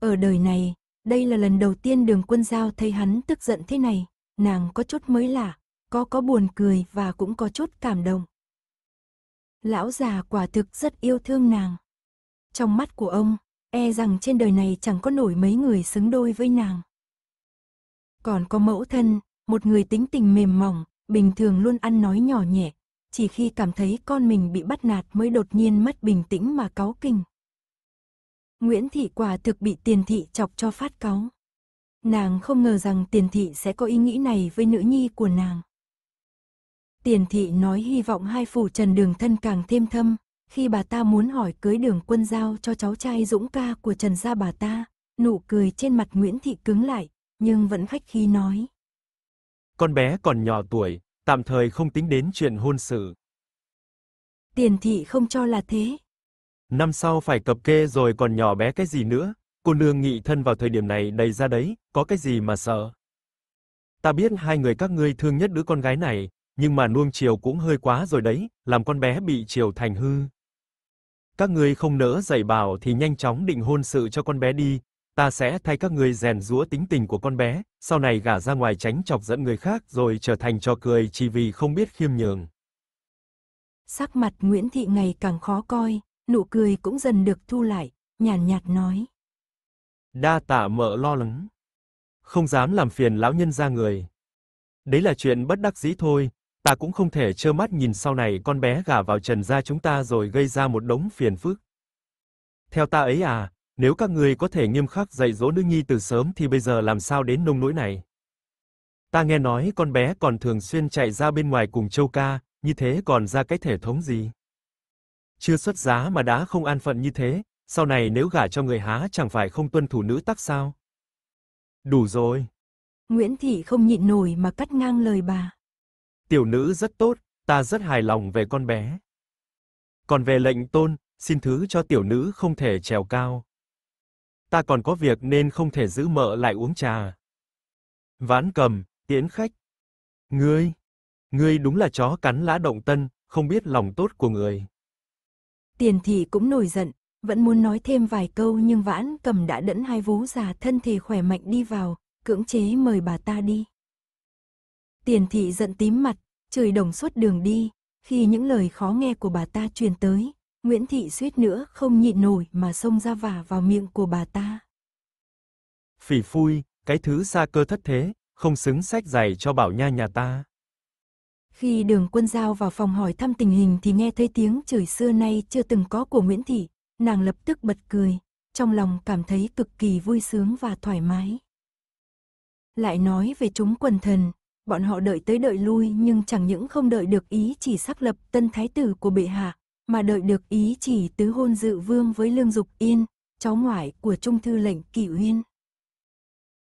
Speaker 1: Ở đời này, đây là lần đầu tiên đường quân giao thấy hắn tức giận thế này, nàng có chút mới lạ, có có buồn cười và cũng có chút cảm động. Lão già quả thực rất yêu thương nàng. Trong mắt của ông, e rằng trên đời này chẳng có nổi mấy người xứng đôi với nàng. Còn có mẫu thân, một người tính tình mềm mỏng, bình thường luôn ăn nói nhỏ nhẹ, chỉ khi cảm thấy con mình bị bắt nạt mới đột nhiên mất bình tĩnh mà cáu kỉnh. Nguyễn Thị quả thực bị tiền thị chọc cho phát cáu. Nàng không ngờ rằng tiền thị sẽ có ý nghĩ này với nữ nhi của nàng. Tiền thị nói hy vọng hai phủ trần đường thân càng thêm thâm, khi bà ta muốn hỏi cưới đường quân giao cho cháu trai dũng ca của trần gia bà ta, nụ cười trên mặt Nguyễn Thị cứng lại, nhưng vẫn khách khí nói.
Speaker 2: Con bé còn nhỏ tuổi, tạm thời không tính đến chuyện hôn sự.
Speaker 1: Tiền thị không cho là thế,
Speaker 2: Năm sau phải cập kê rồi còn nhỏ bé cái gì nữa, cô nương nghị thân vào thời điểm này đầy ra đấy, có cái gì mà sợ. Ta biết hai người các ngươi thương nhất đứa con gái này, nhưng mà nuông chiều cũng hơi quá rồi đấy, làm con bé bị chiều thành hư. Các ngươi không nỡ dạy bảo thì nhanh chóng định hôn sự cho con bé đi, ta sẽ thay các ngươi rèn giũa tính tình của con bé, sau này gả ra ngoài tránh chọc giận người khác rồi trở thành trò cười chỉ vì không biết khiêm nhường.
Speaker 1: Sắc mặt Nguyễn Thị ngày càng khó coi, nụ cười cũng dần được thu lại, nhàn nhạt nói.
Speaker 2: Đa tạ mợ lo lắng. Không dám làm phiền lão nhân ra người. Đấy là chuyện bất đắc dĩ thôi, ta cũng không thể trơ mắt nhìn sau này con bé gả vào Trần gia chúng ta rồi gây ra một đống phiền phức. Theo ta ấy à, nếu các người có thể nghiêm khắc dạy dỗ nữ nhi từ sớm thì bây giờ làm sao đến nông nỗi này. Ta nghe nói con bé còn thường xuyên chạy ra bên ngoài cùng Châu ca, như thế còn ra cái thể thống gì? Chưa xuất giá mà đã không an phận như thế, sau này nếu gả cho người Há chẳng phải không tuân thủ nữ tắc sao? Đủ rồi.
Speaker 1: Nguyễn Thị không nhịn nổi mà cắt ngang lời bà.
Speaker 2: Tiểu nữ rất tốt, ta rất hài lòng về con bé. Còn về lệnh tôn, xin thứ cho tiểu nữ không thể trèo cao. Ta còn có việc nên không thể giữ mợ lại uống trà. Ván cầm, tiễn khách. Ngươi, ngươi đúng là chó cắn lá động tân, không biết lòng tốt của người.
Speaker 1: Tiền thị cũng nổi giận, vẫn muốn nói thêm vài câu nhưng vãn cầm đã đẫn hai vú già thân thể khỏe mạnh đi vào, cưỡng chế mời bà ta đi. Tiền thị giận tím mặt, chửi đồng suốt đường đi, khi những lời khó nghe của bà ta truyền tới, Nguyễn Thị suýt nữa không nhịn nổi mà xông ra vả vào miệng của bà ta.
Speaker 2: Phỉ phui, cái thứ xa cơ thất thế, không xứng sách giày cho bảo nha nhà ta.
Speaker 1: Khi đường quân giao vào phòng hỏi thăm tình hình thì nghe thấy tiếng chửi xưa nay chưa từng có của Nguyễn Thị, nàng lập tức bật cười, trong lòng cảm thấy cực kỳ vui sướng và thoải mái. Lại nói về chúng quần thần, bọn họ đợi tới đợi lui nhưng chẳng những không đợi được ý chỉ xác lập tân thái tử của bệ hạ, mà đợi được ý chỉ tứ hôn dự vương với lương dục yên, cháu ngoại của trung thư lệnh kỷ uyên.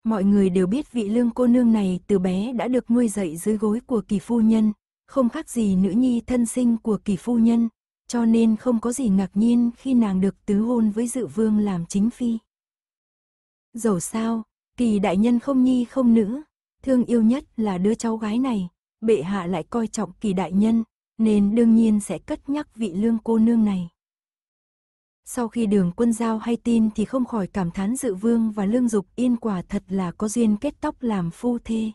Speaker 1: Mọi người đều biết vị lương cô nương này từ bé đã được nuôi dạy dưới gối của kỳ phu nhân, không khác gì nữ nhi thân sinh của kỳ phu nhân, cho nên không có gì ngạc nhiên khi nàng được tứ hôn với dự vương làm chính phi. Dẫu sao, kỳ đại nhân không nhi không nữ, thương yêu nhất là đứa cháu gái này, bệ hạ lại coi trọng kỳ đại nhân, nên đương nhiên sẽ cất nhắc vị lương cô nương này. Sau khi đường quân giao hay tin thì không khỏi cảm thán dự vương và lương dục yên quả thật là có duyên kết tóc làm phu thê.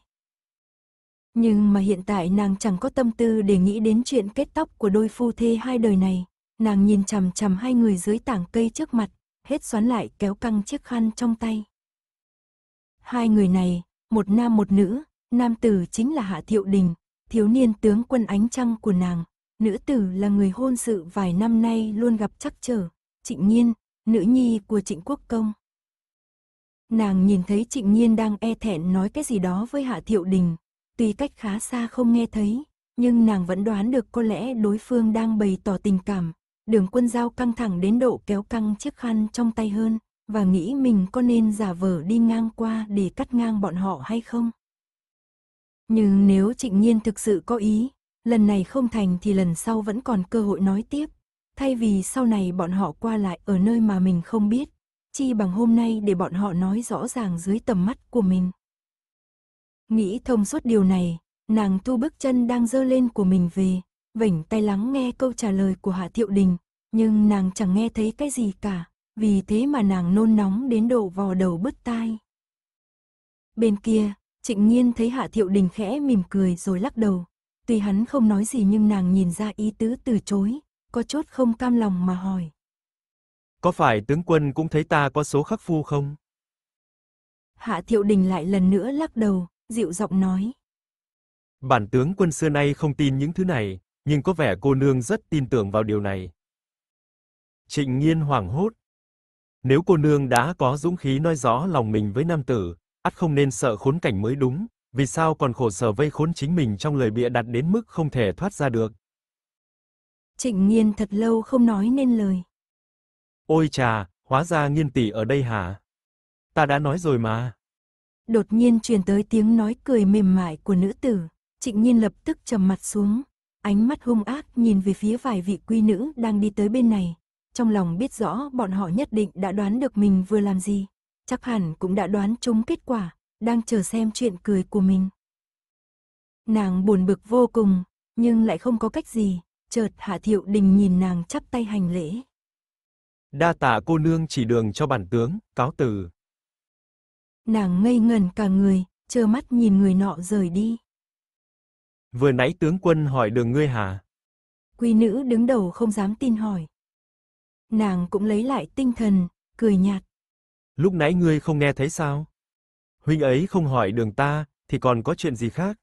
Speaker 1: Nhưng mà hiện tại nàng chẳng có tâm tư để nghĩ đến chuyện kết tóc của đôi phu thê hai đời này. Nàng nhìn chằm chằm hai người dưới tảng cây trước mặt, hết xoắn lại kéo căng chiếc khăn trong tay. Hai người này, một nam một nữ, nam tử chính là Hạ Thiệu Đình, thiếu niên tướng quân ánh trăng của nàng, nữ tử là người hôn sự vài năm nay luôn gặp trắc trở, Trịnh Nhiên, nữ nhi của Trịnh Quốc Công. Nàng nhìn thấy Trịnh Nhiên đang e thẹn nói cái gì đó với Hạ Thiệu Đình, tuy cách khá xa không nghe thấy, nhưng nàng vẫn đoán được có lẽ đối phương đang bày tỏ tình cảm. Đường quân giao căng thẳng đến độ kéo căng chiếc khăn trong tay hơn, và nghĩ mình có nên giả vờ đi ngang qua để cắt ngang bọn họ hay không. Nhưng nếu trịnh nhiên thực sự có ý, lần này không thành thì lần sau vẫn còn cơ hội nói tiếp, Thay vì sau này bọn họ qua lại ở nơi mà mình không biết, chi bằng hôm nay để bọn họ nói rõ ràng dưới tầm mắt của mình. Nghĩ thông suốt điều này, nàng thu bước chân đang dơ lên của mình về, vảnh tay lắng nghe câu trả lời của Hạ Thiệu Đình, nhưng nàng chẳng nghe thấy cái gì cả, vì thế mà nàng nôn nóng đến độ vò đầu bứt tai. Bên kia, trịnh nhiên thấy Hạ Thiệu Đình khẽ mỉm cười rồi lắc đầu. Tuy hắn không nói gì nhưng nàng nhìn ra ý tứ từ chối, có chút không cam lòng mà hỏi.
Speaker 2: Có phải tướng quân cũng thấy ta có số khắc phu không?
Speaker 1: Hạ Thiệu Đình lại lần nữa lắc đầu, dịu giọng nói.
Speaker 2: Bản tướng quân xưa nay không tin những thứ này, nhưng có vẻ cô nương rất tin tưởng vào điều này. Trịnh Nghiên hoảng hốt. Nếu cô nương đã có dũng khí nói rõ lòng mình với nam tử, ắt không nên sợ khốn cảnh mới đúng, vì sao còn khổ sở vây khốn chính mình trong lời bịa đặt đến mức không thể thoát ra được.
Speaker 1: Trịnh Nghiên thật lâu không nói nên lời.
Speaker 2: Ôi chà, hóa ra Nghiên tỷ ở đây hả? Ta đã nói rồi mà.
Speaker 1: Đột nhiên truyền tới tiếng nói cười mềm mại của nữ tử, Trịnh Nhiên lập tức trầm mặt xuống, ánh mắt hung ác nhìn về phía vài vị quy nữ đang đi tới bên này, trong lòng biết rõ bọn họ nhất định đã đoán được mình vừa làm gì, chắc hẳn cũng đã đoán trúng kết quả, đang chờ xem chuyện cười của mình. Nàng buồn bực vô cùng, nhưng lại không có cách gì, chợt Hạ Thiệu Đình nhìn nàng chắp tay hành lễ.
Speaker 2: Đa tạ cô nương chỉ đường cho bản tướng, cáo từ.
Speaker 1: Nàng ngây ngần cả người, trơ mắt nhìn người nọ rời đi.
Speaker 2: Vừa nãy tướng quân hỏi đường ngươi hả?
Speaker 1: Quý nữ đứng đầu không dám tin hỏi. Nàng cũng lấy lại tinh thần, cười nhạt.
Speaker 2: Lúc nãy ngươi không nghe thấy sao? Huynh ấy không hỏi đường ta, thì còn có chuyện gì khác?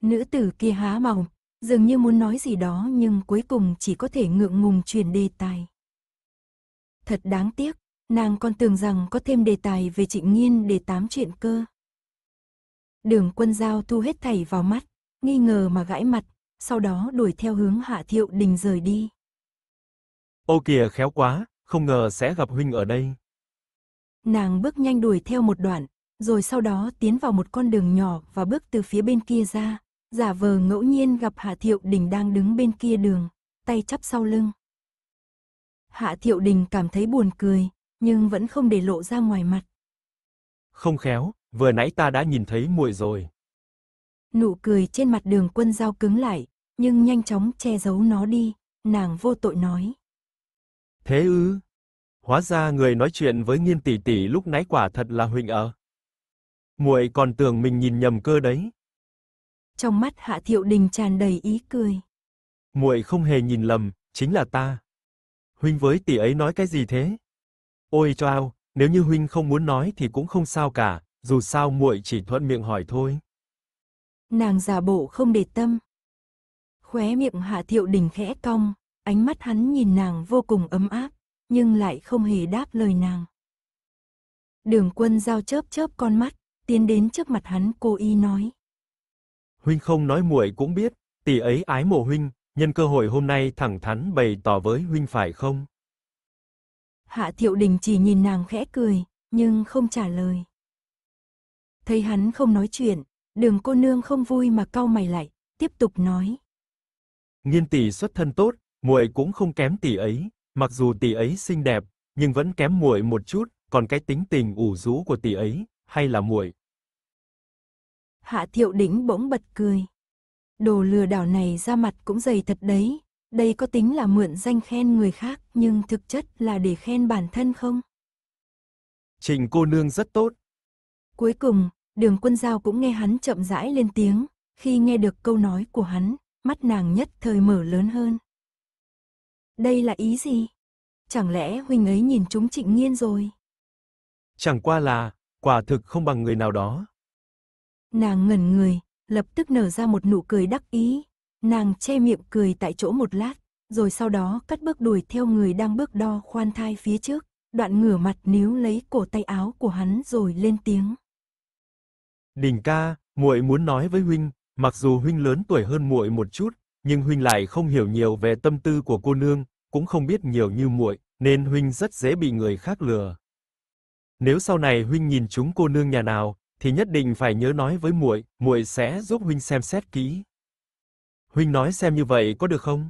Speaker 1: Nữ tử kia há mồm, dường như muốn nói gì đó nhưng cuối cùng chỉ có thể ngượng ngùng chuyển đề tài. Thật đáng tiếc, nàng còn tưởng rằng có thêm đề tài về trịnh nghiên để tám chuyện cơ. Đường quân giao thu hết thảy vào mắt, nghi ngờ mà gãi mặt, sau đó đuổi theo hướng hạ thiệu đình rời đi.
Speaker 2: Ô kìa khéo quá, không ngờ sẽ gặp huynh ở đây.
Speaker 1: Nàng bước nhanh đuổi theo một đoạn, rồi sau đó tiến vào một con đường nhỏ và bước từ phía bên kia ra, Giả vờ ngẫu nhiên gặp Hạ Thiệu Đình đang đứng bên kia đường, tay chắp sau lưng. Hạ Thiệu Đình cảm thấy buồn cười, nhưng vẫn không để lộ ra ngoài mặt.
Speaker 2: Không khéo, vừa nãy ta đã nhìn thấy muội rồi.
Speaker 1: Nụ cười trên mặt đường quân giao cứng lại, nhưng nhanh chóng che giấu nó đi, nàng vô tội nói.
Speaker 2: Thế ư? Hóa ra người nói chuyện với Nghiên tỷ tỷ lúc nãy quả thật là huynh ở. Muội còn tưởng mình nhìn nhầm cơ đấy
Speaker 1: trong mắt Hạ Thiệu Đình tràn đầy ý cười.
Speaker 2: Muội không hề nhìn lầm, chính là ta. Huynh với tỷ ấy nói cái gì thế? Ôi chao, nếu như huynh không muốn nói thì cũng không sao cả, dù sao muội chỉ thuận miệng hỏi thôi.
Speaker 1: Nàng giả bộ không để tâm. Khóe miệng Hạ Thiệu Đình khẽ cong, ánh mắt hắn nhìn nàng vô cùng ấm áp, nhưng lại không hề đáp lời nàng. Đường Quân giao chớp chớp con mắt, tiến đến trước mặt hắn cô y nói:
Speaker 2: huynh không nói muội cũng biết, tỷ ấy ái mộ huynh, nhân cơ hội hôm nay thẳng thắn bày tỏ với huynh phải không?
Speaker 1: Hạ Thiệu Đình chỉ nhìn nàng khẽ cười, nhưng không trả lời. Thấy hắn không nói chuyện, đường cô nương không vui mà cau mày lại, tiếp tục nói.
Speaker 2: Nghiên tỷ xuất thân tốt, muội cũng không kém tỷ ấy, mặc dù tỷ ấy xinh đẹp, nhưng vẫn kém muội một chút, còn cái tính tình ủ rũ của tỷ ấy, hay là muội
Speaker 1: Hạ Thiệu Đỉnh bỗng bật cười. Đồ lừa đảo này ra mặt cũng dày thật đấy, đây có tính là mượn danh khen người khác nhưng thực chất là để khen bản thân không?
Speaker 2: Trình cô nương rất tốt.
Speaker 1: Cuối cùng, đường quân giao cũng nghe hắn chậm rãi lên tiếng, khi nghe được câu nói của hắn, mắt nàng nhất thời mở lớn hơn. Đây là ý gì? Chẳng lẽ huynh ấy nhìn chúng trịnh nghiên rồi?
Speaker 2: Chẳng qua là, quả thực không bằng người nào đó.
Speaker 1: Nàng ngẩn người, lập tức nở ra một nụ cười đắc ý. Nàng che miệng cười tại chỗ một lát, rồi sau đó cắt bước đuổi theo người đang bước đo khoan thai phía trước, đoạn ngửa mặt níu lấy cổ tay áo của hắn rồi lên tiếng.
Speaker 2: Đình ca, muội muốn nói với huynh, mặc dù huynh lớn tuổi hơn muội một chút, nhưng huynh lại không hiểu nhiều về tâm tư của cô nương, cũng không biết nhiều như muội, nên huynh rất dễ bị người khác lừa. Nếu sau này huynh nhìn chúng cô nương nhà nào, thì nhất định phải nhớ nói với muội, muội sẽ giúp huynh xem xét kỹ. Huynh nói xem như vậy có được không?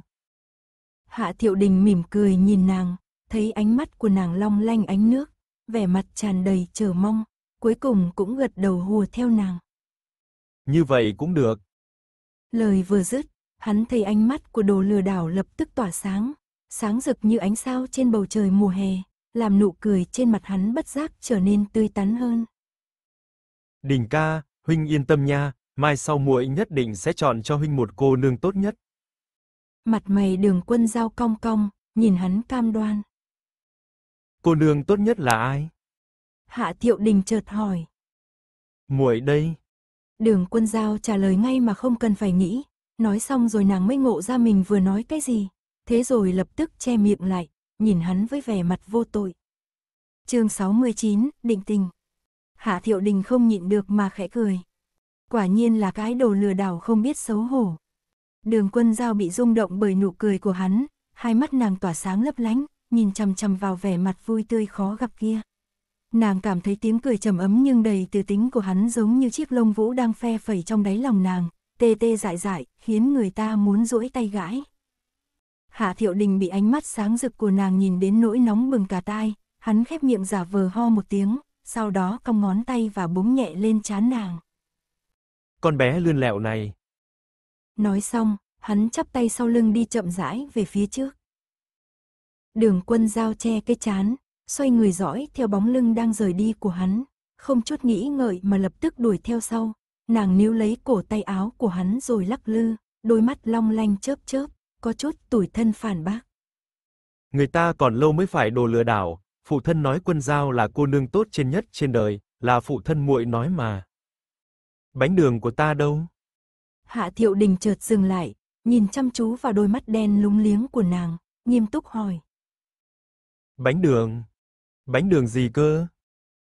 Speaker 1: Hạ Thiệu Đình mỉm cười nhìn nàng, thấy ánh mắt của nàng long lanh ánh nước, vẻ mặt tràn đầy chờ mong, cuối cùng cũng gật đầu hùa theo nàng.
Speaker 2: Như vậy cũng được.
Speaker 1: Lời vừa dứt, hắn thấy ánh mắt của đồ lừa đảo lập tức tỏa sáng, sáng rực như ánh sao trên bầu trời mùa hè, làm nụ cười trên mặt hắn bất giác trở nên tươi tắn hơn.
Speaker 2: Đình ca, huynh yên tâm nha, mai sau muội nhất định sẽ chọn cho huynh một cô nương tốt nhất.
Speaker 1: Mặt mày đường quân giao cong cong, nhìn hắn cam đoan.
Speaker 2: Cô nương tốt nhất là ai?
Speaker 1: Hạ thiệu đình chợt hỏi.
Speaker 2: Muội đây.
Speaker 1: Đường quân giao trả lời ngay mà không cần phải nghĩ, nói xong rồi nàng mới ngộ ra mình vừa nói cái gì, thế rồi lập tức che miệng lại, nhìn hắn với vẻ mặt vô tội. chương 69, định tình. Hạ Thiệu Đình không nhịn được mà khẽ cười. Quả nhiên là cái đồ lừa đảo không biết xấu hổ. Đường quân giao bị rung động bởi nụ cười của hắn, hai mắt nàng tỏa sáng lấp lánh, nhìn chằm chằm vào vẻ mặt vui tươi khó gặp kia. Nàng cảm thấy tiếng cười trầm ấm nhưng đầy từ tính của hắn giống như chiếc lông vũ đang phe phẩy trong đáy lòng nàng, tê tê dại dại, khiến người ta muốn duỗi tay gãi. Hạ Thiệu Đình bị ánh mắt sáng rực của nàng nhìn đến nỗi nóng bừng cả tai, hắn khép miệng giả vờ ho một tiếng, sau đó cong ngón tay và búng nhẹ lên trán nàng.
Speaker 2: Con bé lươn lẹo này.
Speaker 1: Nói xong, hắn chắp tay sau lưng đi chậm rãi về phía trước. Đường quân giao che cái chán, xoay người dõi theo bóng lưng đang rời đi của hắn, không chút nghĩ ngợi mà lập tức đuổi theo sau. Nàng níu lấy cổ tay áo của hắn rồi lắc lư, đôi mắt long lanh chớp chớp, có chút tủi thân phản bác.
Speaker 2: Người ta còn lâu mới phải đồ lừa đảo, phụ thân nói Quân Giao là cô nương tốt trên nhất trên đời, là phụ thân muội nói mà. Bánh đường của ta đâu?
Speaker 1: Hạ Thiệu Đình chợt dừng lại, nhìn chăm chú vào đôi mắt đen lúng liếng của nàng, nghiêm túc hỏi.
Speaker 2: Bánh đường? Bánh đường gì cơ?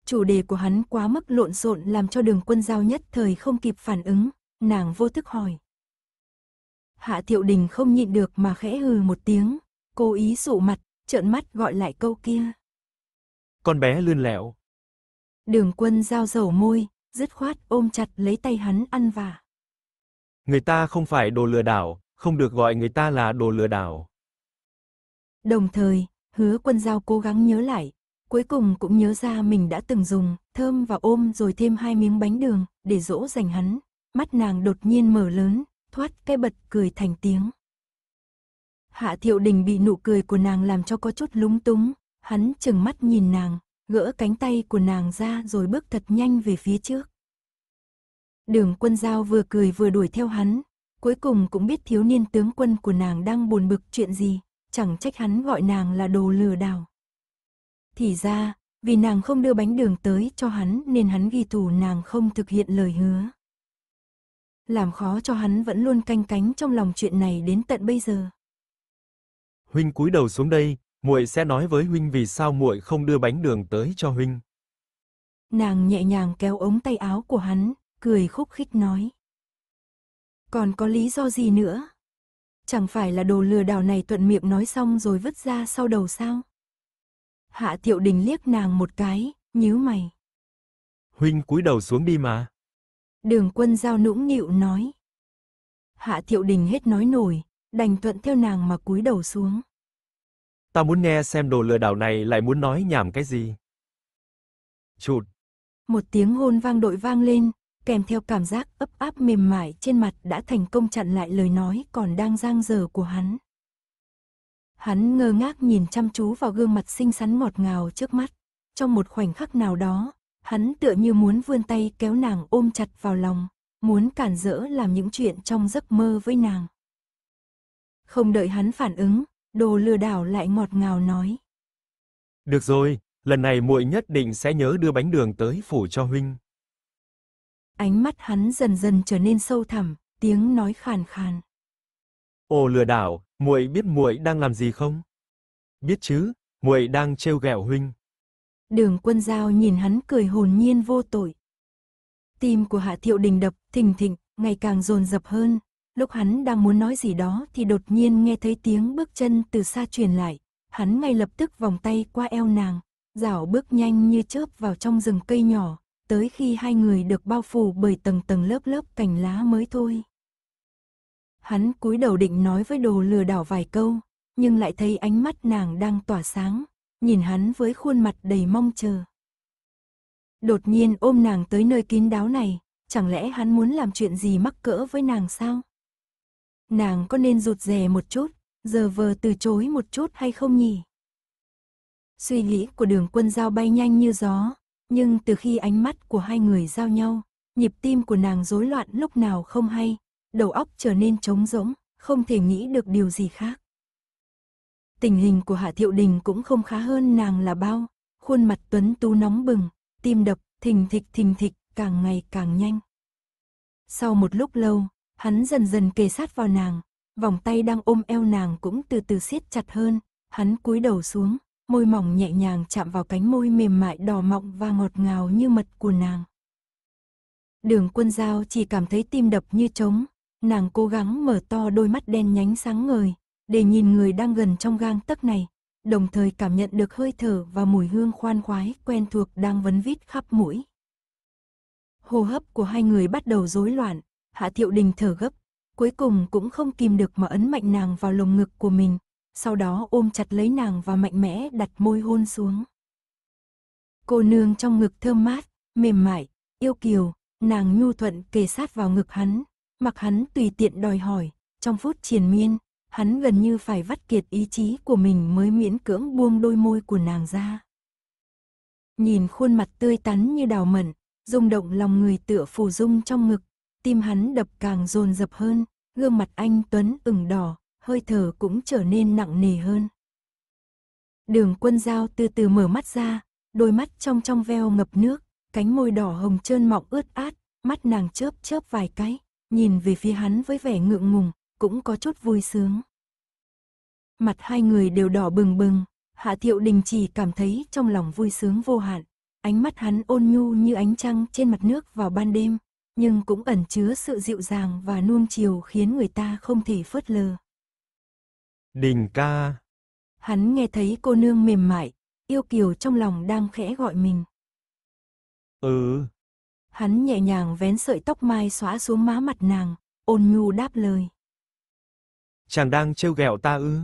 Speaker 1: Chủ đề của hắn quá mức lộn xộn làm cho đường quân giao nhất thời không kịp phản ứng, nàng vô thức hỏi. Hạ Thiệu Đình không nhịn được mà khẽ hừ một tiếng, cố ý sụ mặt, trợn mắt gọi lại câu kia
Speaker 2: con bé lươn lẹo.
Speaker 1: Đường quân giao dầu môi, dứt khoát ôm chặt lấy tay hắn ăn vả.
Speaker 2: Người ta không phải đồ lừa đảo, không được gọi người ta là đồ lừa đảo.
Speaker 1: Đồng thời, hứa quân giao cố gắng nhớ lại, cuối cùng cũng nhớ ra mình đã từng dùng thơm và ôm rồi thêm hai miếng bánh đường để dỗ dành hắn. Mắt nàng đột nhiên mở lớn, thoát cái bật cười thành tiếng. Hạ thiệu đình bị nụ cười của nàng làm cho có chút lúng túng, Hắn chừng mắt nhìn nàng, gỡ cánh tay của nàng ra rồi bước thật nhanh về phía trước. Đường quân giao vừa cười vừa đuổi theo hắn, cuối cùng cũng biết thiếu niên tướng quân của nàng đang buồn bực chuyện gì, chẳng trách hắn gọi nàng là đồ lừa đảo. Thì ra, vì nàng không đưa bánh đường tới cho hắn nên hắn ghi thù nàng không thực hiện lời hứa. Làm khó cho hắn vẫn luôn canh cánh trong lòng chuyện này đến tận bây giờ.
Speaker 2: Huynh cúi đầu xuống đây, muội sẽ nói với huynh vì sao muội không đưa bánh đường tới cho huynh.
Speaker 1: Nàng nhẹ nhàng kéo ống tay áo của hắn, cười khúc khích nói. Còn có lý do gì nữa? Chẳng phải là đồ lừa đảo này thuận miệng nói xong rồi vứt ra sau đầu sao? Hạ Tiệu Đình liếc nàng một cái, nhíu mày.
Speaker 2: Huynh cúi đầu xuống đi mà.
Speaker 1: Đường quân giao nũng nịu nói. Hạ Tiệu Đình hết nói nổi, đành thuận theo nàng mà cúi đầu xuống.
Speaker 2: Ta muốn nghe xem đồ lừa đảo này lại muốn nói nhảm cái gì. Chụt.
Speaker 1: Một tiếng hôn vang đội vang lên, kèm theo cảm giác ấp áp mềm mại trên mặt đã thành công chặn lại lời nói còn đang giang dở của hắn. Hắn ngơ ngác nhìn chăm chú vào gương mặt xinh xắn ngọt ngào trước mắt. Trong một khoảnh khắc nào đó, hắn tựa như muốn vươn tay kéo nàng ôm chặt vào lòng, muốn cản rỡ làm những chuyện trong giấc mơ với nàng. Không đợi hắn phản ứng, Đồ lừa đảo lại ngọt ngào nói.
Speaker 2: Được rồi, lần này muội nhất định sẽ nhớ đưa bánh đường tới phủ cho huynh.
Speaker 1: Ánh mắt hắn dần dần trở nên sâu thẳm, tiếng nói khàn khàn.
Speaker 2: Ồ lừa đảo, muội biết muội đang làm gì không? Biết chứ, muội đang trêu ghẹo huynh.
Speaker 1: Đường Quân Giao nhìn hắn cười hồn nhiên vô tội. Tim của Hạ Thiệu Đình đập thình thịch, ngày càng dồn dập hơn, Lúc hắn đang muốn nói gì đó thì đột nhiên nghe thấy tiếng bước chân từ xa truyền lại. Hắn ngay lập tức vòng tay qua eo nàng, dảo bước nhanh như chớp vào trong rừng cây nhỏ, tới khi hai người được bao phủ bởi tầng tầng lớp lớp cành lá mới thôi. Hắn cúi đầu định nói với đồ lừa đảo vài câu, nhưng lại thấy ánh mắt nàng đang tỏa sáng, nhìn hắn với khuôn mặt đầy mong chờ. Đột nhiên ôm nàng tới nơi kín đáo này, chẳng lẽ hắn muốn làm chuyện gì mắc cỡ với nàng sao? nàng có nên rụt rè một chút, giờ vờ từ chối một chút hay không nhỉ? Suy nghĩ của đường quân giao bay nhanh như gió, nhưng từ khi ánh mắt của hai người giao nhau, nhịp tim của nàng rối loạn lúc nào không hay, đầu óc trở nên trống rỗng, không thể nghĩ được điều gì khác. Tình hình của Hạ Thiệu Đình cũng không khá hơn nàng là bao, khuôn mặt tuấn tú nóng bừng, tim đập, thình thịch thình thịch, càng ngày càng nhanh. Sau một lúc lâu, Hắn dần dần kề sát vào nàng, vòng tay đang ôm eo nàng cũng từ từ siết chặt hơn, hắn cúi đầu xuống, môi mỏng nhẹ nhàng chạm vào cánh môi mềm mại đỏ mọng và ngọt ngào như mật của nàng. Đường quân giao chỉ cảm thấy tim đập như trống, nàng cố gắng mở to đôi mắt đen nhánh sáng ngời, để nhìn người đang gần trong gang tấc này, đồng thời cảm nhận được hơi thở và mùi hương khoan khoái quen thuộc đang vấn vít khắp mũi. Hô hấp của hai người bắt đầu rối loạn, Hạ Thiệu Đình thở gấp, cuối cùng cũng không kìm được mà ấn mạnh nàng vào lồng ngực của mình, sau đó ôm chặt lấy nàng và mạnh mẽ đặt môi hôn xuống. Cô nương trong ngực thơm mát, mềm mại, yêu kiều, nàng nhu thuận kề sát vào ngực hắn, mặc hắn tùy tiện đòi hỏi, trong phút triền miên, hắn gần như phải vắt kiệt ý chí của mình mới miễn cưỡng buông đôi môi của nàng ra. Nhìn khuôn mặt tươi tắn như đào mận, rung động lòng người tựa phù dung trong ngực tim hắn đập càng dồn dập hơn, gương mặt anh Tuấn ửng đỏ, hơi thở cũng trở nên nặng nề hơn. Đường quân dao từ từ mở mắt ra, đôi mắt trong trong veo ngập nước, cánh môi đỏ hồng trơn mọng ướt át, mắt nàng chớp chớp vài cái, nhìn về phía hắn với vẻ ngượng ngùng, cũng có chút vui sướng. Mặt hai người đều đỏ bừng bừng, Hạ Thiệu Đình chỉ cảm thấy trong lòng vui sướng vô hạn, ánh mắt hắn ôn nhu như ánh trăng trên mặt nước vào ban đêm, nhưng cũng ẩn chứa sự dịu dàng và nuông chiều khiến người ta không thể phớt lờ.
Speaker 2: Đình ca.
Speaker 1: Hắn nghe thấy cô nương mềm mại, yêu kiều trong lòng đang khẽ gọi mình. Ừ. Hắn nhẹ nhàng vén sợi tóc mai xóa xuống má mặt nàng, ôn nhu đáp lời.
Speaker 2: Chàng đang trêu ghẹo ta ư?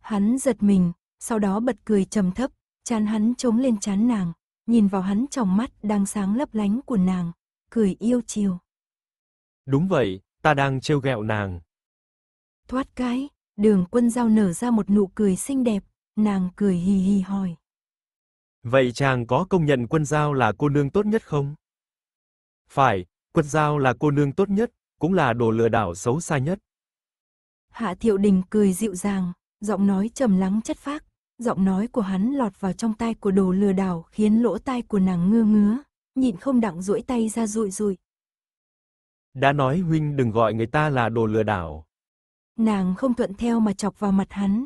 Speaker 1: Hắn giật mình, sau đó bật cười trầm thấp, chán hắn trống lên chán nàng, nhìn vào hắn trong mắt đang sáng lấp lánh của nàng, cười yêu chiều.
Speaker 2: Đúng vậy, ta đang trêu ghẹo nàng.
Speaker 1: Thoát cái, đường quân giao nở ra một nụ cười xinh đẹp, nàng cười hì hì hỏi.
Speaker 2: Vậy chàng có công nhận quân giao là cô nương tốt nhất không? Phải, quân giao là cô nương tốt nhất, cũng là đồ lừa đảo xấu xa nhất.
Speaker 1: Hạ Thiệu Đình cười dịu dàng, giọng nói trầm lắng chất phác, giọng nói của hắn lọt vào trong tai của đồ lừa đảo khiến lỗ tai của nàng ngơ ngứa, nhìn không đặng duỗi tay ra rụi rụi.
Speaker 2: Đã nói huynh đừng gọi người ta là đồ lừa đảo.
Speaker 1: Nàng không thuận theo mà chọc vào mặt hắn.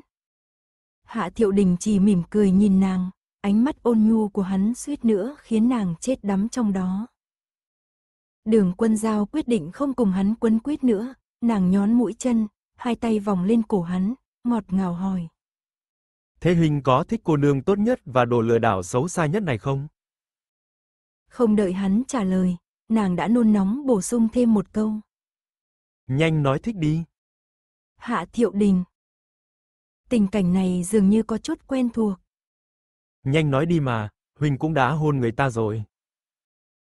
Speaker 1: Hạ thiệu đình chỉ mỉm cười nhìn nàng, ánh mắt ôn nhu của hắn suýt nữa khiến nàng chết đắm trong đó. Đường quân giao quyết định không cùng hắn quấn quýt nữa, nàng nhón mũi chân, hai tay vòng lên cổ hắn, ngọt ngào hỏi.
Speaker 2: Thế huynh có thích cô nương tốt nhất và đồ lừa đảo xấu xa nhất này không?
Speaker 1: Không đợi hắn trả lời, nàng đã nôn nóng bổ sung thêm một câu.
Speaker 2: Nhanh nói thích đi.
Speaker 1: Hạ thiệu đình. Tình cảnh này dường như có chút quen thuộc.
Speaker 2: Nhanh nói đi mà, Huỳnh cũng đã hôn người ta rồi.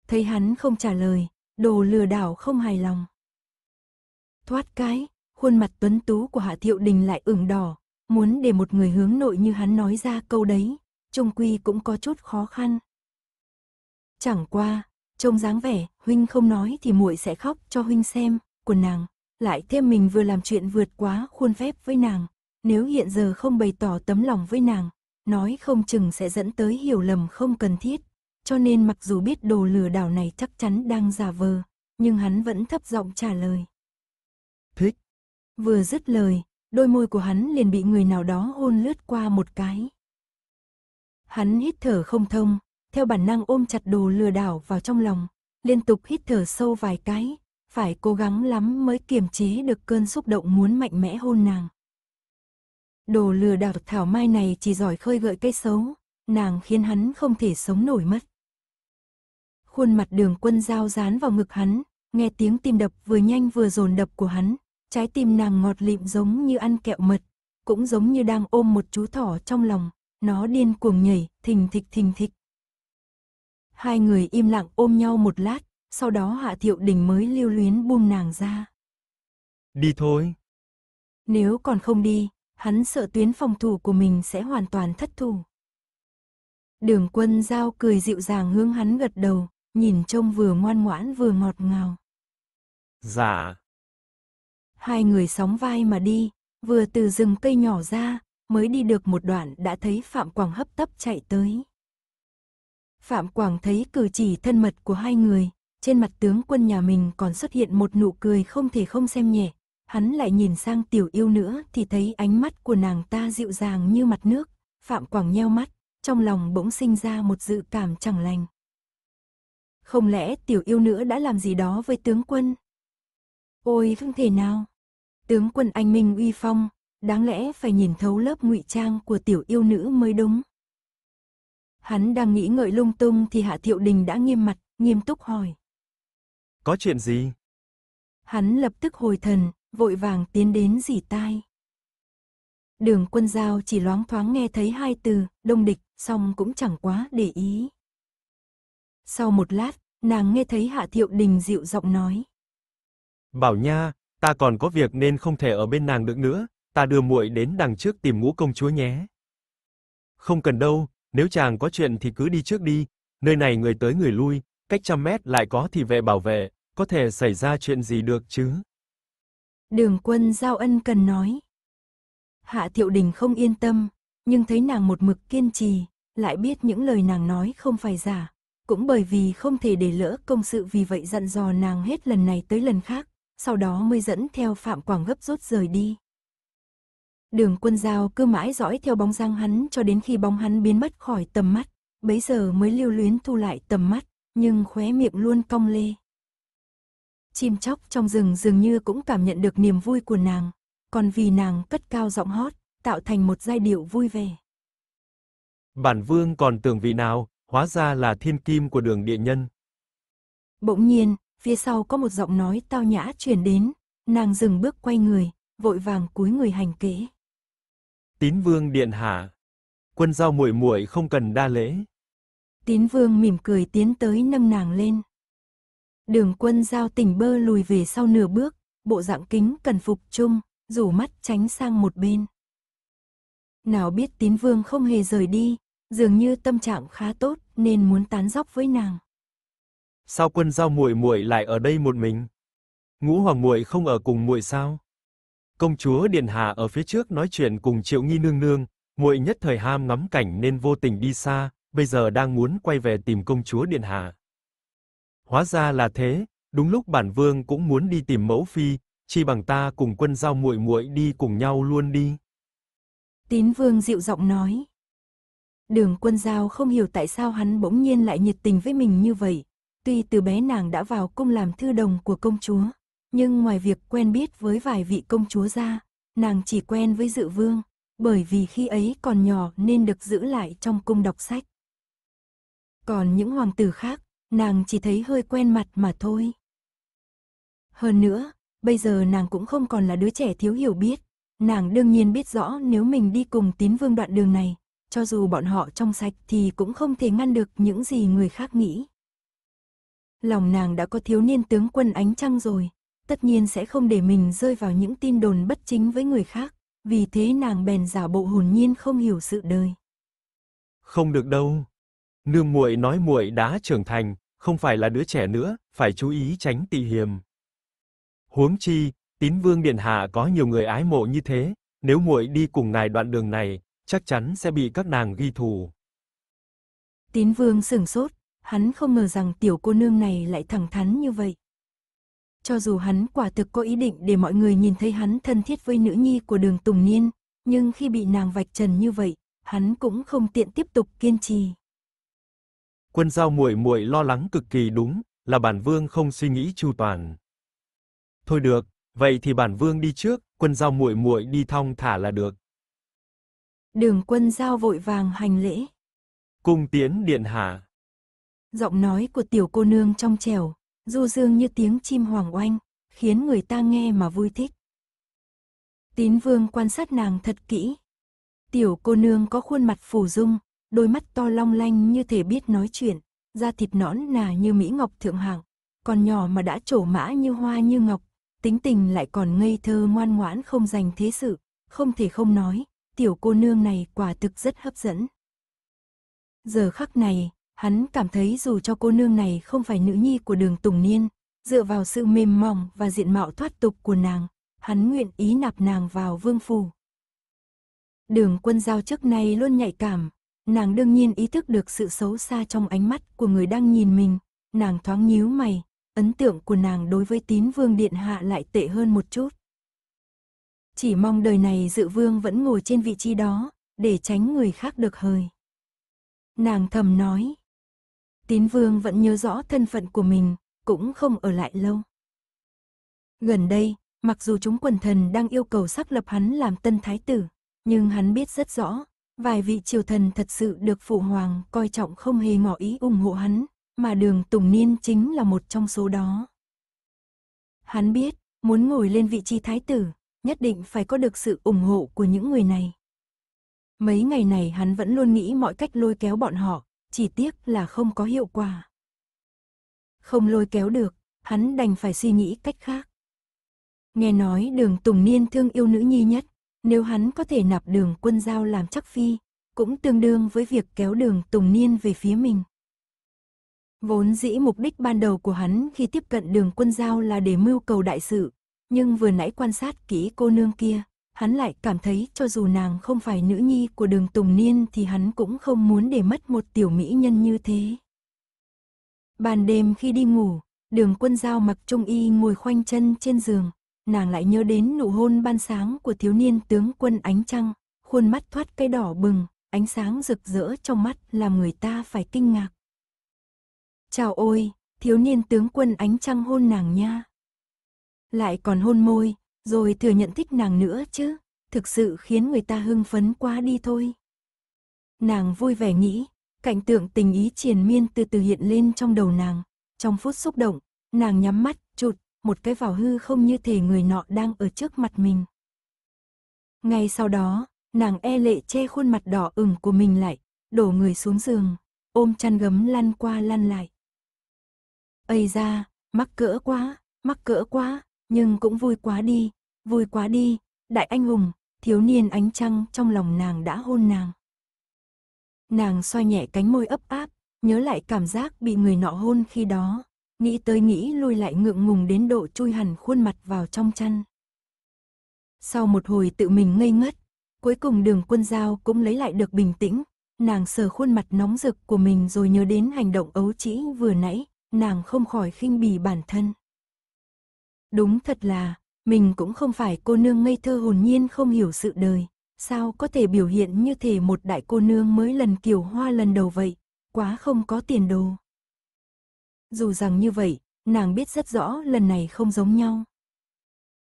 Speaker 1: Thấy hắn không trả lời, đồ lừa đảo không hài lòng. Thoát cái, khuôn mặt tuấn tú của Hạ Thiệu Đình lại ửng đỏ, muốn để một người hướng nội như hắn nói ra câu đấy, trung quy cũng có chút khó khăn. Chẳng qua, trông dáng vẻ, huynh không nói thì muội sẽ khóc cho huynh xem, của nàng. Lại thêm mình vừa làm chuyện vượt quá khuôn phép với nàng. Nếu hiện giờ không bày tỏ tấm lòng với nàng, nói không chừng sẽ dẫn tới hiểu lầm không cần thiết. Cho nên mặc dù biết đồ lừa đảo này chắc chắn đang giả vờ, nhưng hắn vẫn thấp giọng trả lời. Thích. Vừa dứt lời, đôi môi của hắn liền bị người nào đó hôn lướt qua một cái. Hắn hít thở không thông, theo bản năng ôm chặt đồ lừa đảo vào trong lòng, liên tục hít thở sâu vài cái, phải cố gắng lắm mới kiềm chế được cơn xúc động muốn mạnh mẽ hôn nàng. Đồ lừa đảo thảo mai này chỉ giỏi khơi gợi cái xấu, nàng khiến hắn không thể sống nổi mất. Khuôn mặt đường quân dao dán vào ngực hắn, nghe tiếng tim đập vừa nhanh vừa dồn đập của hắn, trái tim nàng ngọt lịm giống như ăn kẹo mật, cũng giống như đang ôm một chú thỏ trong lòng, nó điên cuồng nhảy, thình thịch thình thịch, Hai người im lặng ôm nhau một lát, sau đó Hạ Thiệu Đình mới lưu luyến buông nàng ra.
Speaker 2: Đi thôi.
Speaker 1: Nếu còn không đi, hắn sợ tuyến phòng thủ của mình sẽ hoàn toàn thất thủ. Đường quân giao cười dịu dàng hướng hắn gật đầu, nhìn trông vừa ngoan ngoãn vừa ngọt ngào. Dạ. Hai người sóng vai mà đi, vừa từ rừng cây nhỏ ra, mới đi được một đoạn đã thấy Phạm Quảng hấp tấp chạy tới. Phạm Quảng thấy cử chỉ thân mật của hai người, trên mặt tướng quân nhà mình còn xuất hiện một nụ cười không thể không xem nhẹ. Hắn lại nhìn sang tiểu yêu nữa thì thấy ánh mắt của nàng ta dịu dàng như mặt nước. Phạm Quảng nheo mắt, trong lòng bỗng sinh ra một dự cảm chẳng lành. Không lẽ tiểu yêu nữa đã làm gì đó với tướng quân? Ôi không thể nào! Tướng quân anh minh uy phong, đáng lẽ phải nhìn thấu lớp ngụy trang của tiểu yêu nữ mới đúng. Hắn đang nghĩ ngợi lung tung thì Hạ Thiệu Đình đã nghiêm mặt, nghiêm túc hỏi.
Speaker 2: Có chuyện gì?
Speaker 1: Hắn lập tức hồi thần, vội vàng tiến đến dì tai. Đường quân giao chỉ loáng thoáng nghe thấy hai từ, đông địch, song cũng chẳng quá để ý. Sau một lát, nàng nghe thấy Hạ Thiệu Đình dịu giọng nói.
Speaker 2: Bảo nha, ta còn có việc nên không thể ở bên nàng được nữa, ta đưa muội đến đằng trước tìm ngũ công chúa nhé. Không cần đâu, nếu chàng có chuyện thì cứ đi trước đi, nơi này người tới người lui, cách trăm mét lại có thì vệ bảo vệ, có thể xảy ra chuyện gì được chứ?
Speaker 1: Đường quân giao ân cần nói. Hạ Thiệu Đình không yên tâm, nhưng thấy nàng một mực kiên trì, lại biết những lời nàng nói không phải giả. Cũng bởi vì không thể để lỡ công sự vì vậy dặn dò nàng hết lần này tới lần khác, sau đó mới dẫn theo Phạm Quảng gấp rút rời đi. Đường quân giao cứ mãi dõi theo bóng giang hắn cho đến khi bóng hắn biến mất khỏi tầm mắt, bấy giờ mới lưu luyến thu lại tầm mắt, nhưng khóe miệng luôn cong lê. Chim chóc trong rừng dường như cũng cảm nhận được niềm vui của nàng, còn vì nàng cất cao giọng hót, tạo thành một giai điệu vui vẻ.
Speaker 2: Bản vương còn tưởng vị nào, hóa ra là thiên kim của đường địa nhân.
Speaker 1: Bỗng nhiên, phía sau có một giọng nói tao nhã truyền đến, nàng dừng bước quay người, vội vàng cúi người hành kế.
Speaker 2: Tín vương điện hạ, quân giao muội muội không cần đa lễ.
Speaker 1: Tín vương mỉm cười tiến tới nâng nàng lên. Đường quân giao tỉnh bơ lùi về sau nửa bước, bộ dạng kính cần phục chung, rủ mắt tránh sang một bên. Nào biết tín vương không hề rời đi, dường như tâm trạng khá tốt nên muốn tán dóc với nàng.
Speaker 2: Sao quân giao muội muội lại ở đây một mình? Ngũ hoàng muội không ở cùng muội sao? Công chúa Điện Hạ ở phía trước nói chuyện cùng Triệu Nghi nương nương, muội nhất thời ham ngắm cảnh nên vô tình đi xa, bây giờ đang muốn quay về tìm công chúa Điện Hạ. Hóa ra là thế, đúng lúc bản vương cũng muốn đi tìm mẫu phi, chi bằng ta cùng quân giao muội muội đi cùng nhau luôn đi.
Speaker 1: Tín vương dịu giọng nói. Đường quân giao không hiểu tại sao hắn bỗng nhiên lại nhiệt tình với mình như vậy, tuy từ bé nàng đã vào cung làm thư đồng của công chúa, nhưng ngoài việc quen biết với vài vị công chúa ra, nàng chỉ quen với dự vương, bởi vì khi ấy còn nhỏ nên được giữ lại trong cung đọc sách. Còn những hoàng tử khác, nàng chỉ thấy hơi quen mặt mà thôi. Hơn nữa, bây giờ nàng cũng không còn là đứa trẻ thiếu hiểu biết, nàng đương nhiên biết rõ nếu mình đi cùng tín vương đoạn đường này, cho dù bọn họ trong sạch thì cũng không thể ngăn được những gì người khác nghĩ. Lòng nàng đã có thiếu niên tướng quân ánh trăng rồi, tất nhiên sẽ không để mình rơi vào những tin đồn bất chính với người khác, vì thế nàng bèn giả bộ hồn nhiên không hiểu sự đời.
Speaker 2: Không được đâu. Nương muội nói muội đã trưởng thành, không phải là đứa trẻ nữa, phải chú ý tránh tị hiềm. Huống chi, Tín Vương điện hạ có nhiều người ái mộ như thế, nếu muội đi cùng ngài đoạn đường này, chắc chắn sẽ bị các nàng ghi thù.
Speaker 1: Tín Vương sững sốt, hắn không ngờ rằng tiểu cô nương này lại thẳng thắn như vậy, cho dù hắn quả thực có ý định để mọi người nhìn thấy hắn thân thiết với nữ nhi của đường Tùng Niên, nhưng khi bị nàng vạch trần như vậy, hắn cũng không tiện tiếp tục kiên trì.
Speaker 2: Quân giao muội muội lo lắng cực kỳ đúng, là bản vương không suy nghĩ chu toàn. Thôi được, vậy thì bản vương đi trước, quân giao muội muội đi thong thả là được.
Speaker 1: Đường quân giao vội vàng hành lễ.
Speaker 2: Cung tiến điện hạ.
Speaker 1: Giọng nói của tiểu cô nương trong trẻo, du dương như tiếng chim hoàng oanh, khiến người ta nghe mà vui thích. Tín vương quan sát nàng thật kỹ. Tiểu cô nương có khuôn mặt phù dung, đôi mắt to long lanh như thể biết nói chuyện, da thịt nõn nà như mỹ ngọc thượng hạng, còn nhỏ mà đã trổ mã như hoa như ngọc, tính tình lại còn ngây thơ ngoan ngoãn không dành thế sự, không thể không nói, tiểu cô nương này quả thực rất hấp dẫn. Giờ khắc này, hắn cảm thấy dù cho cô nương này không phải nữ nhi của đường Tùng Niên, dựa vào sự mềm mỏng và diện mạo thoát tục của nàng, hắn nguyện ý nạp nàng vào vương phủ. Đường quân giao trước nay luôn nhạy cảm, nàng đương nhiên ý thức được sự xấu xa trong ánh mắt của người đang nhìn mình, nàng thoáng nhíu mày, ấn tượng của nàng đối với tín vương điện hạ lại tệ hơn một chút. Chỉ mong đời này dự vương vẫn ngồi trên vị trí đó, để tránh người khác được hời. Nàng thầm nói, Tín Vương vẫn nhớ rõ thân phận của mình, cũng không ở lại lâu. Gần đây, mặc dù chúng quần thần đang yêu cầu xác lập hắn làm tân thái tử, nhưng hắn biết rất rõ, vài vị triều thần thật sự được phụ hoàng coi trọng không hề ngỏ ý ủng hộ hắn, mà đường Tùng Niên chính là một trong số đó. Hắn biết, muốn ngồi lên vị trí thái tử, nhất định phải có được sự ủng hộ của những người này. Mấy ngày này hắn vẫn luôn nghĩ mọi cách lôi kéo bọn họ, chỉ tiếc là không có hiệu quả. Không lôi kéo được, hắn đành phải suy nghĩ cách khác. Nghe nói đường Tùng Niên thương yêu nữ nhi nhất, nếu hắn có thể nạp đường quân giao làm chắc phi, cũng tương đương với việc kéo đường Tùng Niên về phía mình. Vốn dĩ mục đích ban đầu của hắn khi tiếp cận đường quân giao là để mưu cầu đại sự, nhưng vừa nãy quan sát kỹ cô nương kia, hắn lại cảm thấy cho dù nàng không phải nữ nhi của đường Tùng Niên thì hắn cũng không muốn để mất một tiểu mỹ nhân như thế. Ban đêm khi đi ngủ, đường quân giao mặc trung y ngồi khoanh chân trên giường, nàng lại nhớ đến nụ hôn ban sáng của thiếu niên tướng quân ánh trăng, khuôn mắt thoát cây đỏ bừng, ánh sáng rực rỡ trong mắt làm người ta phải kinh ngạc. Chào ôi, thiếu niên tướng quân ánh trăng hôn nàng nha. Lại còn hôn môi, rồi thừa nhận thích nàng nữa chứ, thực sự khiến người ta hưng phấn quá đi thôi. Nàng vui vẻ nghĩ, cảnh tượng tình ý triền miên từ từ hiện lên trong đầu nàng, trong phút xúc động, nàng nhắm mắt, chụt, một cái vào hư không như thể người nọ đang ở trước mặt mình. Ngay sau đó, nàng e lệ che khuôn mặt đỏ ửng của mình lại, đổ người xuống giường, ôm chăn gấm lăn qua lăn lại. Ây da, mắc cỡ quá, mắc cỡ quá, nhưng cũng vui quá đi, vui quá đi, đại anh hùng, thiếu niên ánh trăng trong lòng nàng đã hôn nàng. Nàng xoa nhẹ cánh môi ấp áp, nhớ lại cảm giác bị người nọ hôn khi đó, nghĩ tới nghĩ lui lại ngượng ngùng đến độ chui hẳn khuôn mặt vào trong chăn. Sau một hồi tự mình ngây ngất, cuối cùng đường quân giao cũng lấy lại được bình tĩnh, nàng sờ khuôn mặt nóng rực của mình rồi nhớ đến hành động ấu trĩ vừa nãy, nàng không khỏi khinh bỉ bản thân. Đúng thật là, mình cũng không phải cô nương ngây thơ hồn nhiên không hiểu sự đời. Sao có thể biểu hiện như thể một đại cô nương mới lần kiều hoa lần đầu vậy, quá không có tiền đồ. Dù rằng như vậy, nàng biết rất rõ lần này không giống nhau.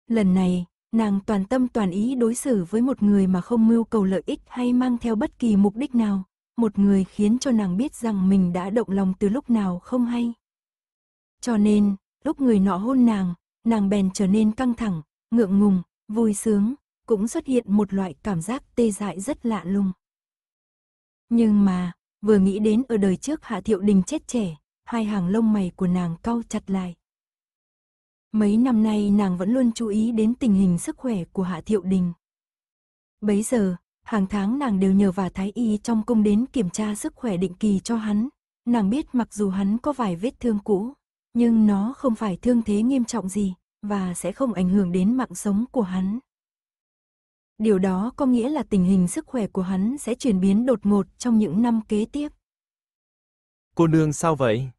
Speaker 1: Lần này, nàng toàn tâm toàn ý đối xử với một người mà không mưu cầu lợi ích hay mang theo bất kỳ mục đích nào, một người khiến cho nàng biết rằng mình đã động lòng từ lúc nào không hay. Cho nên, lúc người nọ hôn nàng, nàng bèn trở nên căng thẳng, ngượng ngùng, vui sướng, cũng xuất hiện một loại cảm giác tê dại rất lạ lùng. Nhưng mà, vừa nghĩ đến ở đời trước Hạ Thiệu Đình chết trẻ, hai hàng lông mày của nàng cau chặt lại. Mấy năm nay nàng vẫn luôn chú ý đến tình hình sức khỏe của Hạ Thiệu Đình. Bấy giờ, hàng tháng nàng đều nhờ vào thái y trong cung đến kiểm tra sức khỏe định kỳ cho hắn. Nàng biết mặc dù hắn có vài vết thương cũ, nhưng nó không phải thương thế nghiêm trọng gì và sẽ không ảnh hưởng đến mạng sống của hắn. Điều đó có nghĩa là tình hình sức khỏe của hắn sẽ chuyển biến đột ngột trong những năm kế tiếp.
Speaker 2: Cô nương sao vậy?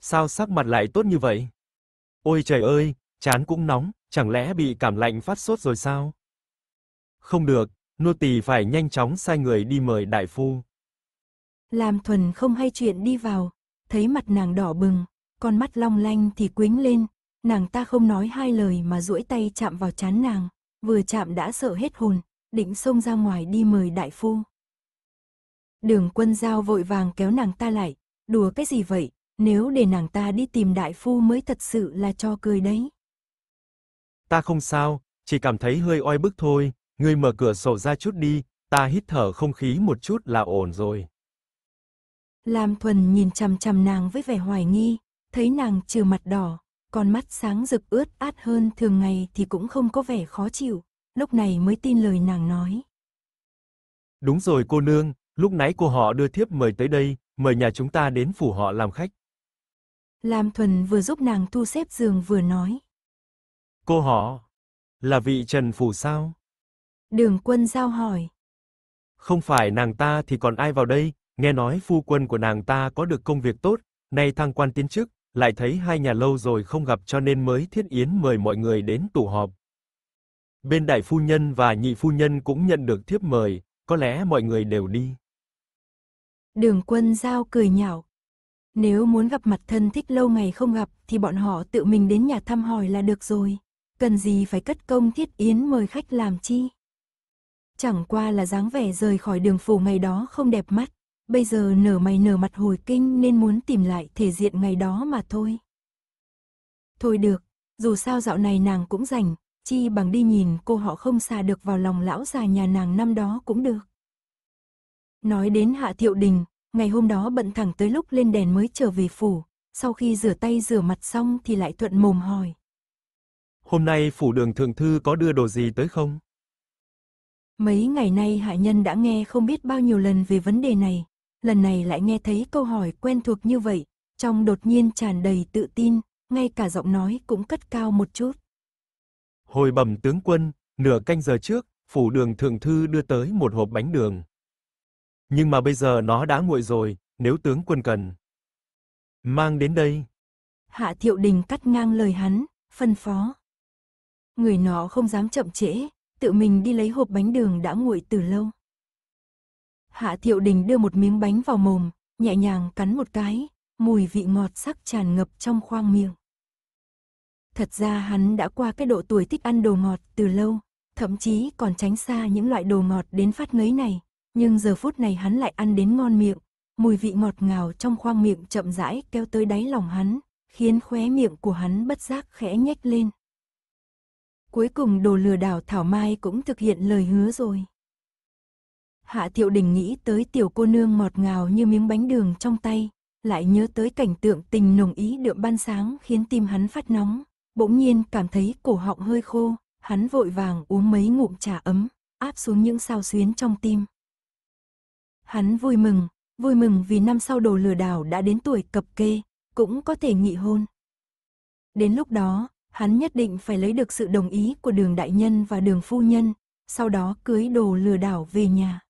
Speaker 2: Sao sắc mặt lại tốt như vậy? Ôi trời ơi, chán cũng nóng, chẳng lẽ bị cảm lạnh phát sốt rồi sao? Không được, nô tỳ phải nhanh chóng sai người đi mời đại phu.
Speaker 1: Làm thuần không hay chuyện đi vào, thấy mặt nàng đỏ bừng, con mắt long lanh thì quính lên, nàng ta không nói hai lời mà duỗi tay chạm vào chán nàng, vừa chạm đã sợ hết hồn, định xông ra ngoài đi mời đại phu. Đường quân giao vội vàng kéo nàng ta lại, đùa cái gì vậy, nếu để nàng ta đi tìm đại phu mới thật sự là cho cười đấy.
Speaker 2: Ta không sao, chỉ cảm thấy hơi oi bức thôi, ngươi mở cửa sổ ra chút đi, ta hít thở không khí một chút là ổn rồi.
Speaker 1: Lam Thuần nhìn chằm chằm nàng với vẻ hoài nghi, thấy nàng trừ mặt đỏ, con mắt sáng rực ướt át hơn thường ngày thì cũng không có vẻ khó chịu, lúc này mới tin lời nàng nói.
Speaker 2: Đúng rồi cô nương, lúc nãy cô họ đưa thiếp mời tới đây, mời nhà chúng ta đến phủ họ làm khách.
Speaker 1: Lam Thuần vừa giúp nàng thu xếp giường vừa nói.
Speaker 2: Cô họ, là vị Trần Phủ sao?
Speaker 1: Đường quân giao hỏi.
Speaker 2: Không phải nàng ta thì còn ai vào đây, nghe nói phu quân của nàng ta có được công việc tốt, nay thăng quan tiến chức, lại thấy hai nhà lâu rồi không gặp cho nên mới thiết yến mời mọi người đến tụ họp. Bên đại phu nhân và nhị phu nhân cũng nhận được thiếp mời, có lẽ mọi người đều đi.
Speaker 1: Đường quân giao cười nhạo. Nếu muốn gặp mặt thân thích lâu ngày không gặp thì bọn họ tự mình đến nhà thăm hỏi là được rồi. Cần gì phải cất công thiết yến mời khách làm chi? Chẳng qua là dáng vẻ rời khỏi đường phủ ngày đó không đẹp mắt bây giờ nở mày nở mặt hồi kinh nên muốn tìm lại thể diện ngày đó mà thôi. Thôi được, dù sao dạo này nàng cũng rảnh, chi bằng đi nhìn cô họ không xà được vào lòng lão già nhà nàng năm đó cũng được. Nói đến Hạ Thiệu Đình, ngày hôm đó bận thẳng tới lúc lên đèn mới trở về phủ, sau khi rửa tay rửa mặt xong thì lại thuận mồm hỏi.
Speaker 2: Hôm nay phủ đường thượng thư có đưa đồ gì tới không?
Speaker 1: Mấy ngày nay hạ nhân đã nghe không biết bao nhiêu lần về vấn đề này, lần này lại nghe thấy câu hỏi quen thuộc như vậy, trong đột nhiên tràn đầy tự tin, ngay cả giọng nói cũng cất cao một chút.
Speaker 2: Hồi bẩm tướng quân, nửa canh giờ trước, phủ đường thượng thư đưa tới một hộp bánh đường. Nhưng mà bây giờ nó đã nguội rồi, nếu tướng quân cần. Mang đến đây.
Speaker 1: Hạ Thiệu Đình cắt ngang lời hắn, phân phó. Người nó không dám chậm trễ, tự mình đi lấy hộp bánh đường đã nguội từ lâu. Hạ Thiệu Đình đưa một miếng bánh vào mồm, nhẹ nhàng cắn một cái, mùi vị ngọt sắc tràn ngập trong khoang miệng. Thật ra hắn đã qua cái độ tuổi thích ăn đồ ngọt từ lâu, thậm chí còn tránh xa những loại đồ ngọt đến phát ngấy này, nhưng giờ phút này hắn lại ăn đến ngon miệng, mùi vị ngọt ngào trong khoang miệng chậm rãi kéo tới đáy lòng hắn, khiến khóe miệng của hắn bất giác khẽ nhếch lên. Cuối cùng đồ lừa đảo Thảo Mai cũng thực hiện lời hứa rồi. Hạ Thiệu Đình nghĩ tới tiểu cô nương mọt ngào như miếng bánh đường trong tay, lại nhớ tới cảnh tượng tình nồng ý đượm ban sáng khiến tim hắn phát nóng, bỗng nhiên cảm thấy cổ họng hơi khô, hắn vội vàng uống mấy ngụm trà ấm, áp xuống những sao xuyến trong tim. Hắn vui mừng, vui mừng vì năm sau đồ lừa đảo đã đến tuổi cập kê, cũng có thể nghị hôn. Đến lúc đó, hắn nhất định phải lấy được sự đồng ý của đường đại nhân và đường phu nhân, sau đó cưới đồ lừa đảo về nhà.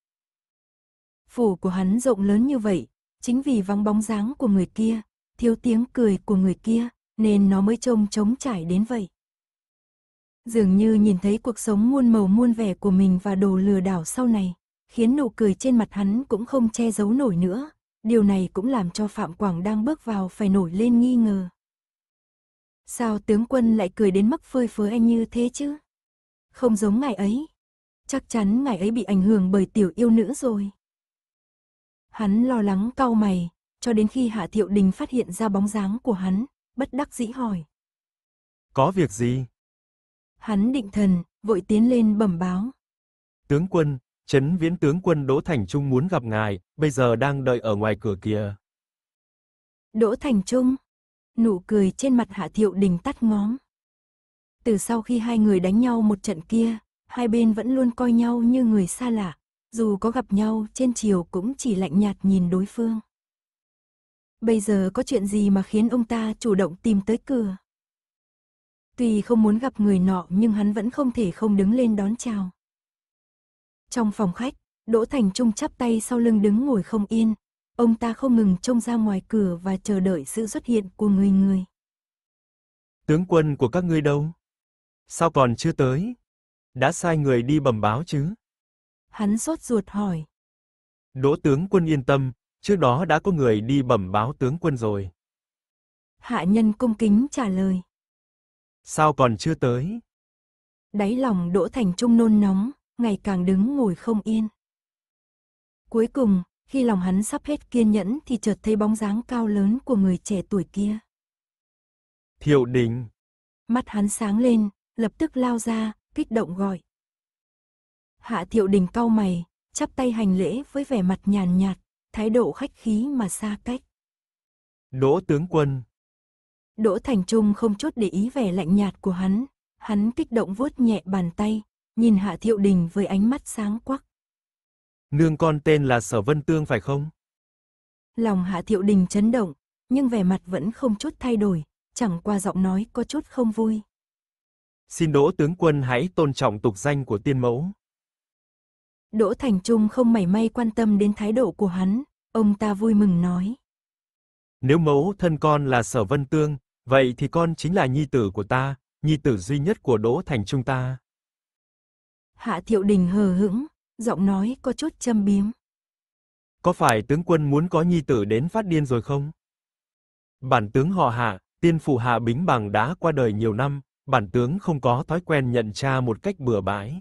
Speaker 1: Phủ của hắn rộng lớn như vậy, chính vì vắng bóng dáng của người kia, thiếu tiếng cười của người kia, nên nó mới trông trống trải đến vậy. Dường như nhìn thấy cuộc sống muôn màu muôn vẻ của mình và đồ lừa đảo sau này, khiến nụ cười trên mặt hắn cũng không che giấu nổi nữa. Điều này cũng làm cho Phạm Quảng đang bước vào phải nổi lên nghi ngờ. Sao tướng quân lại cười đến mức phơi phới anh như thế chứ? Không giống ngài ấy. Chắc chắn ngài ấy bị ảnh hưởng bởi tiểu yêu nữ rồi. Hắn lo lắng cau mày, cho đến khi Hạ Thiệu Đình phát hiện ra bóng dáng của hắn, bất đắc dĩ hỏi.
Speaker 2: Có việc gì?
Speaker 1: Hắn định thần, vội tiến lên bẩm báo.
Speaker 2: Tướng quân, chấn Viễn tướng quân Đỗ Thành Trung muốn gặp ngài, bây giờ đang đợi ở ngoài cửa kia.
Speaker 1: Đỗ Thành Trung, nụ cười trên mặt Hạ Thiệu Đình tắt ngóm. Từ sau khi hai người đánh nhau một trận kia, hai bên vẫn luôn coi nhau như người xa lạ, dù có gặp nhau trên chiều cũng chỉ lạnh nhạt nhìn đối phương. Bây giờ có chuyện gì mà khiến ông ta chủ động tìm tới cửa? Tuy không muốn gặp người nọ nhưng hắn vẫn không thể không đứng lên đón chào. Trong phòng khách, Đỗ Thành Trung chắp tay sau lưng đứng ngồi không yên, ông ta không ngừng trông ra ngoài cửa và chờ đợi sự xuất hiện của người người.
Speaker 2: Tướng quân của các ngươi đâu? Sao còn chưa tới? Đã sai người đi bẩm báo chứ?
Speaker 1: Hắn sốt ruột hỏi.
Speaker 2: Đỗ tướng quân yên tâm, trước đó đã có người đi bẩm báo tướng quân rồi.
Speaker 1: Hạ nhân cung kính trả lời.
Speaker 2: Sao còn chưa tới?
Speaker 1: Đáy lòng Đỗ Thành Trung nôn nóng, ngày càng đứng ngồi không yên. Cuối cùng, khi lòng hắn sắp hết kiên nhẫn thì chợt thấy bóng dáng cao lớn của người trẻ tuổi kia.
Speaker 2: Thiệu đình.
Speaker 1: Mắt hắn sáng lên, lập tức lao ra, kích động gọi. Hạ Thiệu Đình cau mày, chắp tay hành lễ với vẻ mặt nhàn nhạt, thái độ khách khí mà xa cách.
Speaker 2: Đỗ tướng quân.
Speaker 1: Đỗ Thành Trung không chút để ý vẻ lạnh nhạt của hắn, hắn kích động vuốt nhẹ bàn tay, nhìn Hạ Thiệu Đình với ánh mắt sáng quắc.
Speaker 2: Nương con tên là Sở Vân Tương phải không?
Speaker 1: Lòng Hạ Thiệu Đình chấn động, nhưng vẻ mặt vẫn không chút thay đổi, chẳng qua giọng nói có chút không vui.
Speaker 2: Xin đỗ tướng quân hãy tôn trọng tục danh của tiên mẫu.
Speaker 1: Đỗ Thành Trung không mảy may quan tâm đến thái độ của hắn, ông ta vui mừng nói.
Speaker 2: Nếu mẫu thân con là Sở Vân Tương, vậy thì con chính là nhi tử của ta, nhi tử duy nhất của Đỗ Thành Trung ta.
Speaker 1: Hạ Thiệu Đình hờ hững, giọng nói có chút châm biếm.
Speaker 2: Có phải tướng quân muốn có nhi tử đến phát điên rồi không? Bản tướng họ Hạ, tiên phụ Hạ Bính Bằng đã qua đời nhiều năm, bản tướng không có thói quen nhận cha một cách bừa bãi.